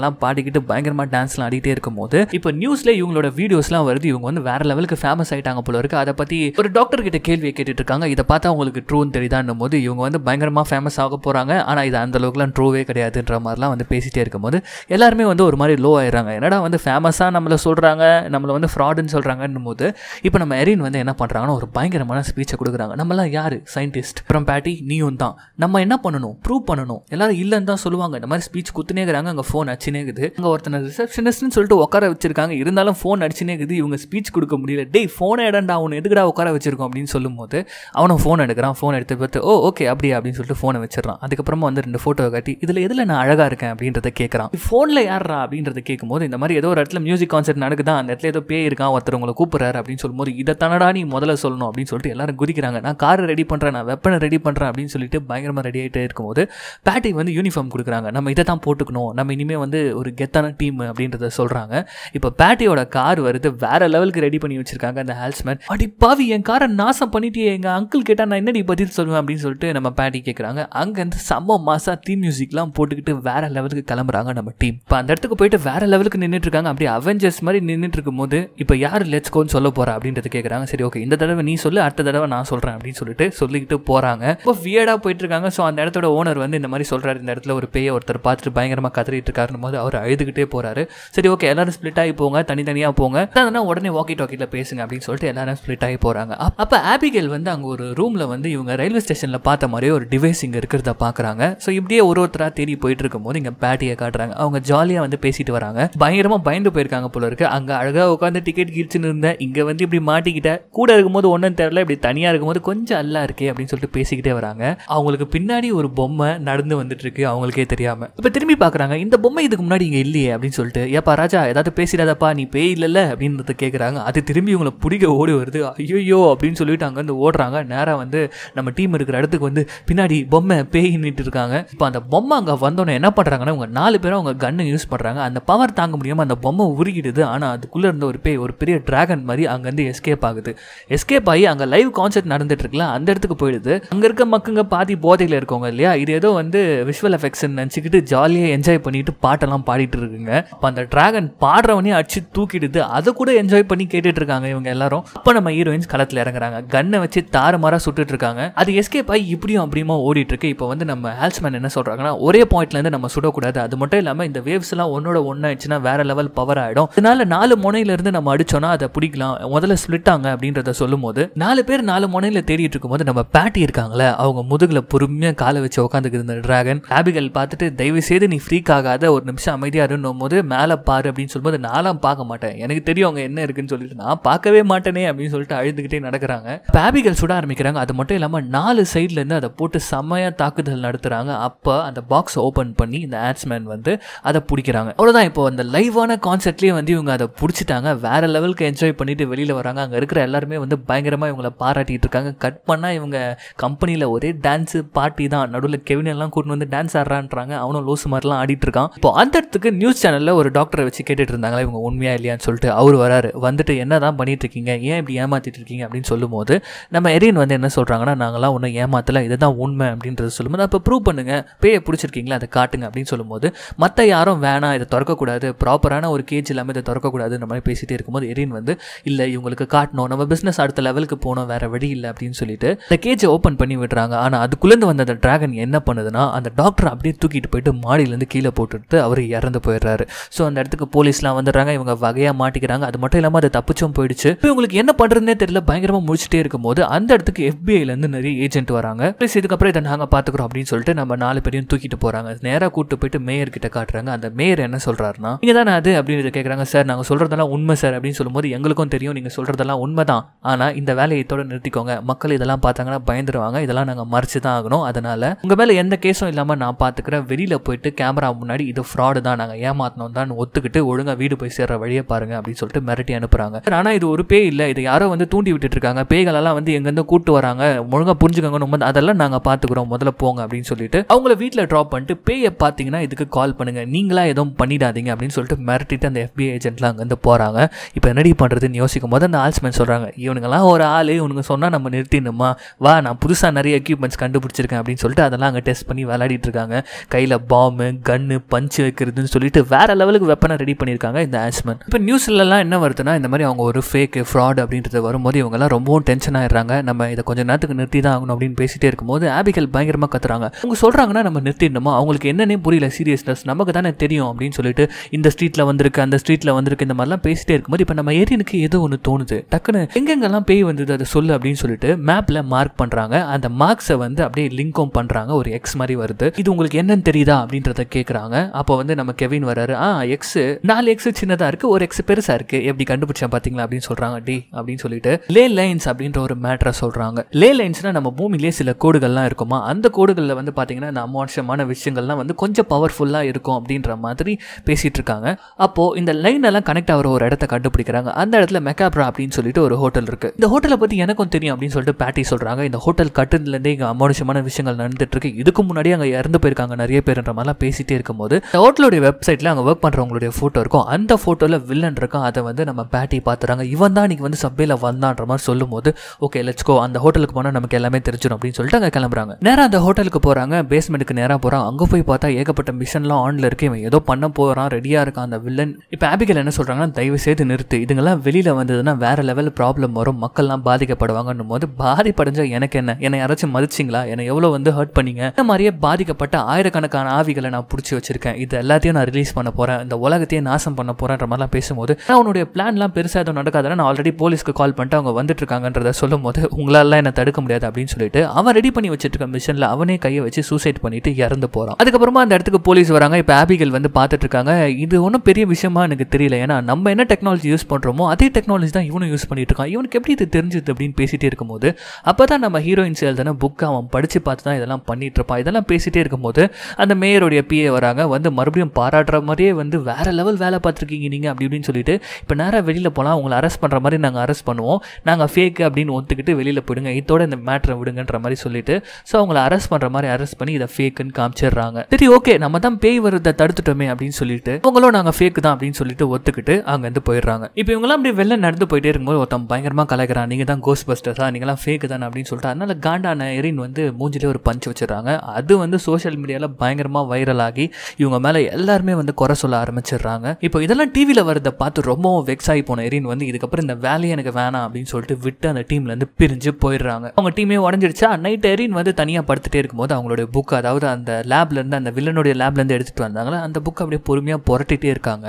Speaker 1: எல்லாம் பாடிக்கிட்டு பயங்கரமாக டான்ஸ்லாம் ஆடிட்டே இருக்கும்போது இப்போ நியூஸில் இவங்களோட வீடியோஸ்லாம் வருது இவங்க வந்து வேற லெவலுக்கு ஃபேமஸ் ஆகிட்டாங்க போல இருக்குது அதை பற்றி ஒரு டாக்டர் கிட்ட கேள்வி கேட்டுட்டு இருக்காங்க இதை பார்த்தா அவங்களுக்கு ட்ரூன்னு தெரியுதான்னும் போது இவங்க வந்து பயங்கரமாக ஃபேமஸ் ஆக போகிறாங்க ஆனால் இது அந்த அளவுக்குலாம் ட்ரூவே கிடையாதுன்ற மாதிரிலாம் வந்து பேசிகிட்டே இருக்கும்போது எல்லாருமே வந்து ஒரு மாதிரி லோ ஆயிடுறாங்க என்னடா வந்து ஃபேமஸாக நம்மளை சொல்கிறாங்க நம்மளை வந்து ஃப்ராடுன்னு சொல்கிறாங்கன்னு போது இப்போ நம்ம எரின் வந்து என்ன பண்ணுறாங்கன்னா ஒரு பயங்கரமான ஸ்பீச்சை கொடுக்குறாங்க நம்மளாம் யார் சயின்டிஸ்ட் அப்புறம் பேட்டி நீயும் தான் நம்ம என்ன பண்ணணும் ப்ரூவ் பண்ணணும் எல்லாரும் இல்லைன்னு தான் சொல்லுவாங்க இந்த மாதிரி ஸ்பீச் குத்துனேங்கிறாங்க அங்கே ஃபோன் இருக்குது அங்கே ஒருத்தனை ரிசப்ஷனிஸ்ட்னு சொல்லிட்டு உட்கார வச்சிருக்காங்க இருந்தாலும் ஃபோன் இருக்குது இவங்க ஸ்பீச் கொடுக்க முடியல டேய் ஃபோனை இடண்டா அவனை எதுக்கடா உட்கார வச்சிருக்கோம் அப்படின்னு சொல்லும்போது அவனும் ஃபோன் எடுக்கிறான் ஃபோன் எடுத்து பார்த்து ஓ ஓகே அப்படியா அப்படின்னு சொல்லிட்டு ஃபோனை வச்சிடறான் அதுக்கப்புறமா வந்து ரெண்டு ஃபோட்டோ காட்டி இதில் எதில் நான் அழகாக இருக்கேன் அப்படின்றத கேட்குறான் ஃபோனில் யாரா அப்படின்றத கேட்கும்போது இந்த மாதிரி ஏதோ ஒரு இடத்துல மியூசிக் கான்சர்ட் நடக்குதா அந்த இடத்துல ஏதோ பேய் இருக்கான் ஒருத்தர் உங்களை கூப்பிட்றாரு அப்படின்னு சொல்லும்போது இதை தானடா நீ முதல்ல சொல்லணும் அப்படின்னு சொல்லிட்டு எல்லாரும் குதிக்கிறாங்க நான் காரை ரெடி பண்ணுறேன் நான் வெப்பனை ரெடி பண்ணுறேன் அப்படின்னு சொல்லிட்டு பயங்கரமாக ரெடி ஆகிட்டே இருக்கும்போது பேட்டி வந்து யூனிஃபார்ம் கொடுக்குறாங்க நம்ம இதை தான் போட்டுக்கணும் நம்ம இனிமேல் வந்து ஒரு கெத்தான டீம் அப்படின்றத சொல்கிறாங்க இப்போ பேட்டியோட கார் வருது வேற லெவலுக்கு ரெடி பண்ணி வச்சிருக்காங்க அந்த ஹேல்ஸ்மேன் அடி என் காரை நாசம் பண்ணிட்டு எங்கள் அங்கிள் கேட்டால் நான் என்னடி பதில் சொல்லுவேன் அப்படின்னு சொல்லிட்டு நம்ம பேட்டி கேட்குறாங்க அங்கேருந்து செம்ம மாசா தீம் மியூசிக்லாம் போட்டுக்கிட்டு வேற லெவலுக்கு கிளம்புறாங்க நம்ம டீம் இப்போ அந்த இடத்துக்கு போயிட்டு வேற லெவலுக்கு நின்றுட்டு இருக்காங்க அப்படியே அவெஞ்சர்ஸ் மாதிரி நின்றுட்டு இருக்கும்போது இப்போ யார் லெட்ஸ் கோ ஒன்று சொல்ல போகிறா அப்படின்றது கேட்குறாங்க சரி ஓகே இந்த தடவை நீ சொல்லு அடுத்த தடவை நான் சொல்கிறேன் அப்படின்னு சொல்லிட்டு சொல்லிக்கிட்டு போகிறாங்க ரொம்ப வியடாக போயிட்டுருக்காங்க ஸோ அந்த இடத்தோட ஓனர் வந்து இந்த மாதிரி சொல்கிறாரு இந்த இடத்துல ஒரு பேயை ஒருத்தர் பார்த்துட்டு பயங்கரமாக கதறிட்டு இருக்காருன்னு போது அவர் அழுதுகிட்டே போகிறாரு சரி ஓகே எல்லாரும் ஸ்பிளிட் ஆகி போங்க தனித்தனியாக போங்க அதனால் உடனே வாக்கி டாக்கியில் பேசுங்க அப்படின்னு சொல்லிட்டு எல்லாரும் ஸ்பிளிட் ஆகி போகிறாங்க அப்போ ஆபிகேல் வந்து அங்கே ஒரு ரூமில் வந்து இவங்க ரயில்வே ஸ்டேஷனில் பார்த்த மாதிரியே ஒரு டிவைஸ் இங்கே இருக்கிறத பார்க்குறாங்க ஸோ இப்படியே ஒரு ஒருத்தராக தேடி போயிட்டு போது இங்கே பேட்டியை காட்டுறாங்க அவங்க ஜாலியாக வந்து பேசிட்டு வராங்க பயங்கரமாக பயந்து போயிருக்காங்க போல இருக்கு அங்கே அழகாக உட்காந்து டிக்கெட் கிழிச்சுன்னு இருந்த இங்கே வந்து இப்படி மாட்டிக்கிட்ட கூட இருக்கும்போது ஒன்றும் தெரில இப்படி தனியாக இருக்கும்போது கொஞ்சம் அல்லா இருக்கே அப்படின்னு சொல்லிட்டு பேசிக்கிட்டே வராங்க அவங்களுக்கு பின்னாடி ஒரு பொம்மை நடந்து வந்துட்டு இருக்கு அவங்களுக்கே தெரியாமல் இப்போ திரும்பி பார்க்குறாங்க இந்த பொம்மை இதுக்கு முன்னாடி இங்கே இல்லையே அப்படின்னு சொல்லிட்டு ஏப்பா ராஜா ஏதாவது பேசிடாதப்பா நீ பேய் இல்லைல்ல அப்படின்றத கேட்குறாங்க அது திரும்பி இவங்களை பிடிக்க ஓடி வருது ஐயோ அப்படின்னு சொல்லிட்டு அங்கேருந்து ஓடுறாங்க நேராக வந்து நம்ம டீம் இருக்கிற இடத்துக்கு வந்து பின்னாடி பொம்மை பேய் நின்றுட்டு இருக்காங்க இப்போ அந்த பொம்மை அங்கே வந்தோன்னே என்ன பண்ணுறாங்கன்னா இவங்க நாலு பேரும் அவங்க கண்ணை யூஸ் பண்ணுறாங்க அந்த பவர் தாங்க முடியாமல் அந்த பொம்மை உருகிடுது ஆனால் அதுக்குள்ளே இருந்த ஒரு பேய் ஒரு பெரிய டிராகன் மாதிரி அங்கேருந்து எஸ்கேப் ஆகுது எஸ்கேப் ஆகி அங்கே லைவ் கான்சர்ட் நடந்துட்டுருக்குல அந்த இடத்துக்கு போயிடுது அங்கே இருக்க மக்கங்க பாதி போதையில் இருக்கவங்க இல்லையா இது ஏதோ வந்து விஷுவல் எஃபெக்ட்ஸ் நினச்சிக்கிட்டு ஜாலியாக என்ஜாய் பண்ணிட்டு பாட்டெல்லாம் பாடிட்டு இருக்குங்க அப்போ அந்த ட்ராகன் பாடுறவனே அடிச்சு தூக்கிடுது அதை கூட என்ஜாய் பண்ணி கேட்டுட்டு இருக்காங்க இவங்க எல்லாரும் அப்போ நம்ம ஹீரோயின்ஸ் களத்தில் இறங்குறாங்க கன்னை வச்சு தாறுமாறாக சுட்டுட்டு இருக்காங்க அது எஸ்கேப் ஆகி இப்படியும் அப்படியுமா ஓடிட்டு இருக்கு இப்போ வந்து நம்ம ஹேல்ஸ்மேன் என்ன சொல்றாங்கன்னா ஒரே பாயிண்ட்லேருந்து நம்ம சுடக்கூடாது அது மட்டும் இல்லாமல் இந்த வேவ்ஸ்லாம் ஒன்னோட ஒன்னாயிடுச்சுன்னா வேற லெவல் பவர் ஆகிடும் இதனால நாலு முனையிலிருந்து நம்ம அடிச்சோன்னா அதை பிடிக்கல பண்ணிக்கலாம் முதல்ல சொல்லிட்டாங்க அப்படின்றத சொல்லும் போது நாலு பேர் நாலு முனையில் தேடிட்டு இருக்கும்போது நம்ம பேட்டி இருக்காங்களே அவங்க முதுகில் பொறுமையாக காலை வச்சு உட்காந்துக்கு இந்த டிராகன் ஆபிகள் பார்த்துட்டு தயவு செய்து நீ ஃப்ரீக் ஆகாத ஒரு நிமிஷம் அமைதியா இருக்கும் போது மேலே பாரு அப்படின்னு சொல்லும்போது நான்லாம் பார்க்க மாட்டேன் எனக்கு தெரியும் அவங்க என்ன இருக்குன்னு சொல்லிட்டு நான் பார்க்கவே மாட்டேனே அப்படின்னு சொல்லிட்டு அழுதுகிட்டே நடக்கிறாங்க பேபிகள் சுட ஆரம்பிக்கிறாங்க அது மட்டும் இல்லாமல் நாலு இருந்து அதை போட்டு செம்மையா தாக்குதல் நடத்துகிறாங்க அப்போ அந்த பாக்ஸ் ஓப்பன் பண்ணி இந்த ஆட்ஸ்மேன் வந்து அதை பிடிக்கிறாங்க அவ்வளவுதான் இப்போ அந்த லைவான கான்செப்ட்லேயே வந்து இவங்க அதை பிடிச்சிட்டாங்க வேற லெவலுக்கு என்ஜாய் பண்ணி பண்ணிட்டு வெளியில் வராங்க அங்கே இருக்கிற எல்லாருமே வந்து பயங்கரமாக இவங்களை பாராட்டிகிட்டு இருக்காங்க கட் பண்ணால் இவங்க கம்பெனியில் ஒரே டான்ஸு பார்ட்டி தான் நடுவில் கெவின் எல்லாம் கூட்டின்னு வந்து டான்ஸ் ஆடுறான்றாங்க அவனும் லோஸ் மாதிரிலாம் ஆடிட்டு இருக்கான் இப்போ அந்த இடத்துக்கு நியூஸ் சேனலில் ஒரு டாக்டரை வச்சு கேட்டுட்டு இருந்தாங்களா இவங்க உண்மையா இல்லையான்னு சொல்லிட்டு அவர் வராரு வந்துட்டு என்ன தான் பண்ணிட்டு இருக்கீங்க ஏன் இப்படி ஏமாத்திட்டு இருக்கீங்க அப்படின்னு சொல்லும்போது நம்ம எரியன் வந்து என்ன சொல்கிறாங்கன்னா நாங்களாம் ஒன்றும் இதை இதுதான் உண்மை அப்படின்றது சொல்லும்போது அப்போ ப்ரூவ் பண்ணுங்க பேயை பிடிச்சிருக்கீங்களா அதை காட்டுங்க அப்படின்னு சொல்லும்போது மற்ற யாரும் வேணாம் இதை திறக்கக்கூடாது ப்ராப்பரான ஒரு கேஜ் இல்லாமல் இதை திறக்கக்கூடாது இந்த மாதிரி பேசிகிட்டே இருக்கும்போது எரியன் வந்து இல்லை இவங்களுக்கு காட்டணும் நம்ம பிஸ்னஸ் அடுத்த லெவலுக்கு போகணும் வேறு வழி இல்லை அப்படின்னு சொல்லிட்டு அந்த கேஜை ஓப்பன் பண்ணி விடுறாங்க ஆனால் அதுக்குள்ளேருந்து வந்த அந்த டிராகன் என்ன பண்ணுதுன்னா அந்த டாக்டர் அப்படியே தூக்கிட்டு போயிட்டு மாடியிலேருந்து கீழே போட்டுட்டு அவர் இறந்து போயிடுறாரு ஸோ அந்த இடத்துக்கு போலீஸ்லாம் வந்துடுறாங்க இவங்க வகையாக மாட்டிக்கிறாங்க அது மட்டும் இல்லாமல் அது தப்பிச்சும் போயிடுச்சு இப்போ இவங்களுக்கு என்ன பண்ணுறதுனே தெரியல பயங்கரமாக முடிச்சுட்டே இருக்கும்போது அந்த இடத்துக்கு எஃபிஐலேருந்து நிறைய ஏஜென்ட் வராங்க ப்ளஸ் இதுக்கப்புறம் இதை நாங்கள் பார்த்துக்குறோம் அப்படின்னு சொல்லிட்டு நம்ம நாலு பேரையும் தூக்கிட்டு போகிறாங்க நேராக கூப்பிட்டு போயிட்டு மேயர் கிட்ட காட்டுறாங்க அந்த மேயர் என்ன சொல்கிறாருன்னா இங்கே தானே அது அப்படின்னு கேட்குறாங்க சார் நாங்கள் சொல்கிறதெல்லாம் உண்மை சார் அப்படின்னு சொல்லும்போது எங்களுக்கு எல்லாருக்கும் தெரியும் நீங்கள் சொல்கிறதெல்லாம் உண்மை தான் ஆனால் இந்த வேலையை இதோட நிறுத்திக்கோங்க மக்கள் இதெல்லாம் பார்த்தாங்கன்னா பயந்துருவாங்க இதெல்லாம் நாங்கள் மறைச்சு தான் ஆகணும் அதனால் உங்கள் மேலே எந்த கேஸும் இல்லாமல் நான் பார்த்துக்கிறேன் வெளியில் போயிட்டு கேமரா முன்னாடி இது ஃப்ராடு தான் நாங்கள் ஏமாற்றணும் தான் ஒத்துக்கிட்டு ஒழுங்காக வீடு போய் சேர்ற வழியை பாருங்க அப்படின்னு சொல்லிட்டு மிரட்டி அனுப்புகிறாங்க ஆனால் இது ஒரு பேய் இல்லை இது யாரோ வந்து தூண்டி விட்டுட்டு இருக்காங்க பேய்களெல்லாம் வந்து எங்கேருந்து கூட்டு வராங்க ஒழுங்காக புரிஞ்சுக்கோங்க அதெல்லாம் நாங்கள் பார்த்துக்குறோம் முதல்ல போங்க அப்படின்னு சொல்லிட்டு அவங்கள வீட்டில் ட்ராப் பண்ணிட்டு பேயை பார்த்தீங்கன்னா இதுக்கு கால் பண்ணுங்க நீங்களா எதுவும் பண்ணிடாதீங்க அப்படின்னு சொல்லிட்டு மிரட்டிட்டு அந்த எஃபிஐ ஏஜென்ட்லாம் அங்கேருந்து போகிறாங்க இப்போ என்னடி பண்ணுறது அப்படின்னு யோசிக்கும் போது அந்த ஆல்ஸ்மேன் சொல்கிறாங்க இவனுங்கெல்லாம் ஒரு ஆள் இவனுங்க சொன்னால் நம்ம நிறுத்திடணுமா வா நான் புதுசாக நிறைய எக்யூப்மெண்ட்ஸ் கண்டுபிடிச்சிருக்கேன் அப்படின்னு சொல்லிட்டு அதெல்லாம் அங்கே டெஸ்ட் பண்ணி விளையாடிட்டு இருக்காங்க கையில் பாம்பு கன்று பஞ்சு வைக்கிறதுன்னு சொல்லிட்டு வேறு லெவலுக்கு வெப்பனை ரெடி பண்ணியிருக்காங்க இந்த ஆல்ஸ்மேன் இப்போ நியூஸ்லலாம் என்ன வருதுன்னா இந்த மாதிரி அவங்க ஒரு ஃபேக்கு ஃப்ராட் அப்படின்றது வரும்போது இவங்கெல்லாம் ரொம்பவும் டென்ஷன் ஆயிடுறாங்க நம்ம இதை கொஞ்சம் நேரத்துக்கு நிறுத்தி தான் ஆகணும் அப்படின்னு பேசிகிட்டே இருக்கும்போது ஆபிகள் பயங்கரமாக கத்துறாங்க அவங்க சொல்கிறாங்கன்னா நம்ம நிறுத்திடணுமா அவங்களுக்கு என்னன்னே புரியல சீரியஸ்னஸ் நமக்கு தானே தெரியும் அப்படின்னு சொல்லிட்டு இந்த ஸ்ட்ரீட்டில் வந்திருக்கு அந்த ஸ்ட்ரீட்டில் வந்திருக்கு இந்த மாதிரிலாம் பேசிகிட்டே இருக்கும்போது இப்போ நம்ம ஏரியனுக்கு ஏதோ ஒன்று தோணுது டக்குன்னு எங்கெங்கெல்லாம் பேய் வந்தது அதை சொல்லு அப்படின்னு சொல்லிட்டு மேப்பில் மார்க் பண்ணுறாங்க அந்த மார்க்ஸை வந்து அப்படியே லிங்கும் பண்ணுறாங்க ஒரு எக்ஸ் மாதிரி வருது இது உங்களுக்கு என்னன்னு தெரியுதா அப்படின்றத கேட்குறாங்க அப்போ வந்து நம்ம கெவின் வராரு ஆ எக்ஸ் நாலு எக்ஸ் சின்னதாக இருக்கு ஒரு எக்ஸ் பெருசாக இருக்குது எப்படி கண்டுபிடிச்சா பார்த்தீங்களா அப்படின்னு சொல்கிறாங்க டி அப்படின்னு சொல்லிட்டு லே லைன்ஸ் அப்படின்ற ஒரு மேட்ரை சொல்கிறாங்க லே லைன்ஸ்னால் நம்ம பூமியிலே சில கோடுகள்லாம் இருக்குமா அந்த கோடுகளில் வந்து பார்த்தீங்கன்னா இந்த அமோசமான விஷயங்கள்லாம் வந்து கொஞ்சம் பவர்ஃபுல்லாக இருக்கும் அப்படின்ற மாதிரி பேசிட்டு இருக்காங்க அப்போது இந்த லைன் எல்லாம் கனெக்ட் ஆகிற ஒரு இடத்த கண்டுபிடிக்கிறாங்க அந்த இடத்துல பக்கத்தில் மெக்காப்ரா அப்படின்னு சொல்லிட்டு ஒரு ஹோட்டல் இருக்குது இந்த ஹோட்டலை பற்றி எனக்கும் தெரியும் அப்படின்னு சொல்லிட்டு பேட்டி சொல்கிறாங்க இந்த ஹோட்டல் கட்டுறதுலேருந்தே இங்கே அமானுஷமான விஷயங்கள் இருக்கு இதுக்கு முன்னாடி அங்கே இறந்து போயிருக்காங்க நிறைய பேருன்ற மாதிரிலாம் பேசிகிட்டே இருக்கும்போது இந்த ஹோட்டலுடைய வெப்சைட்டில் அங்கே ஒர்க் பண்ணுறவங்களுடைய ஃபோட்டோ இருக்கும் அந்த ஃபோட்டோவில் வில்லன் இருக்கும் அதை வந்து நம்ம பேட்டி பார்த்துறாங்க இவன் தான் நீங்கள் வந்து சப்வேல வந்தான்ற மாதிரி சொல்லும் போது ஓகே லெட்ஸ்கோ அந்த ஹோட்டலுக்கு போனால் நமக்கு எல்லாமே தெரிஞ்சிடும் அப்படின்னு சொல்லிட்டு அங்கே கிளம்புறாங்க நேராக அந்த ஹோட்டலுக்கு போகிறாங்க பேஸ்மெண்ட்டுக்கு நேராக போகிறான் அங்கே போய் பார்த்தா ஏகப்பட்ட மிஷன்லாம் ஆனில் இருக்கு இவன் ஏதோ பண்ண போகிறான் ரெடியாக இருக்கான் அந்த வில்லன் இப்போ ஆபிகல் என்ன சொல்கிறாங்கன்னா தயவு செய்து நிறுத்து இதுங்கெல்லாம் வெளியே வெளியில் வந்ததுன்னா வேறு லெவல் ப்ராப்ளம் வரும் மக்கள்லாம் பாதிக்கப்படுவாங்கன்னும் போது பாதிப்படைஞ்ச எனக்கு என்ன என்னை யாராச்சும் மதிச்சிங்களா என்னை எவ்வளோ வந்து ஹர்ட் பண்ணீங்க இந்த மாதிரியே பாதிக்கப்பட்ட ஆயிரக்கணக்கான ஆவிகளை நான் பிடிச்சி வச்சிருக்கேன் இது எல்லாத்தையும் நான் ரிலீஸ் பண்ண போகிறேன் இந்த உலகத்தையே நாசம் பண்ண போகிறேன்ற மாதிரிலாம் பேசும்போது நான் உன்னுடைய பிளான்லாம் பெருசாக எதுவும் நடக்காதுன்னா நான் ஆல்ரெடி போலீஸ்க்கு கால் பண்ணிட்டு அவங்க வந்துட்டு இருக்காங்கன்றத சொல்லும் போது உங்களாலாம் என்னை தடுக்க முடியாது அப்படின்னு சொல்லிட்டு அவன் ரெடி பண்ணி வச்சுருக்க மிஷினில் மிஷனில் அவனே கையை வச்சு சூசைட் பண்ணிட்டு இறந்து போகிறான் அதுக்கப்புறமா அந்த இடத்துக்கு போலீஸ் வராங்க இப்போ ஆபிகள் வந்து பார்த்துட்டு இருக்காங்க இது ஒன்றும் பெரிய விஷயமா எனக்கு தெரியல ஏன்னா நம்ம என்ன டெக்னாலஜி யூஸ் பண்ணுறோமோ அதே டெக்னாலஜி தான் இவனும் யூஸ் பண்ணிட்டுருக்கான் இவனுக்கு எப்படி இது தெரிஞ்சுது அப்படின்னு பேசிகிட்டே இருக்கும்போது அப்போ தான் நம்ம ஹீரோயின்ஸ் எழுதின புக் அவன் படித்து பார்த்து தான் இதெல்லாம் பண்ணிகிட்ருப்பான் இருப்பான் இதெல்லாம் பேசிகிட்டே இருக்கும்போது அந்த மேயருடைய பிஏ வராங்க வந்து மறுபடியும் பாராட்டுற மாதிரியே வந்து வேறு லெவல் வேலை பார்த்துருக்கீங்க நீங்கள் அப்படி இப்படின்னு சொல்லிட்டு இப்போ நேராக வெளியில் போகலாம் அவங்களை அரெஸ்ட் பண்ணுற மாதிரி நாங்கள் அரெஸ்ட் பண்ணுவோம் நாங்கள் ஃபேக்கு அப்படின்னு ஒத்துக்கிட்டு வெளியில் போயிடுங்க இதோட இந்த மேட்ரை விடுங்கன்ற மாதிரி சொல்லிட்டு ஸோ அவங்களை அரெஸ்ட் பண்ணுற மாதிரி அரெஸ்ட் பண்ணி இதை ஃபேக்குன்னு காமிச்சிடுறாங்க சரி ஓகே நம்ம தான் பேய் வருதை தடுத்துட்டோமே அப்படின்னு சொல்லிட்டு அவங்களும் நாங்கள் ஃபேக் தான் அப்படின்னு சொல்லிட்டு ஒத்துக்கிட்டு அங்கேருந்து போயிடுறாங்க இப்போ இவங்களாம் அப்படி வெளில நடந்து போயிட்டே இருக்கும்போது ஒருத்தன் பயங்கரமாக கலக்கிறான் நீங்கள் தான் கோஸ் பஸ்டர்ஸா நீங்களாம் ஃபேக்கு தானே அப்படின்னு சொல்லிட்டு அதனால் காண்டான எரின் வந்து மூஞ்சிலே ஒரு பஞ்சு வச்சிடறாங்க அது வந்து சோஷியல் மீடியாவில் பயங்கரமாக வைரல் ஆகி இவங்க மேலே எல்லாருமே வந்து குறை சொல்ல ஆரம்பிச்சிடுறாங்க இப்போ இதெல்லாம் டிவியில் வரதை பார்த்து ரொம்பவும் வெக்ஸ் ஆகி போன எரின் வந்து இதுக்கப்புறம் இந்த வேலையை எனக்கு வேணாம் அப்படின்னு சொல்லிட்டு விட்டு அந்த டீம்லேருந்து பிரிஞ்சு போயிடுறாங்க அவங்க டீமே உடஞ்சிடுச்சா நைட் எரின் வந்து தனியாக படுத்துட்டே இருக்கும்போது அவங்களுடைய புக் அதாவது அந்த லேப்லேருந்து அந்த வில்லனுடைய லேப்லேருந்து எடுத்துகிட்டு வந்தாங்களே அந்த புக் அப்படியே பொறுமையாக புரட்டிகிட்டே இருக்காங்க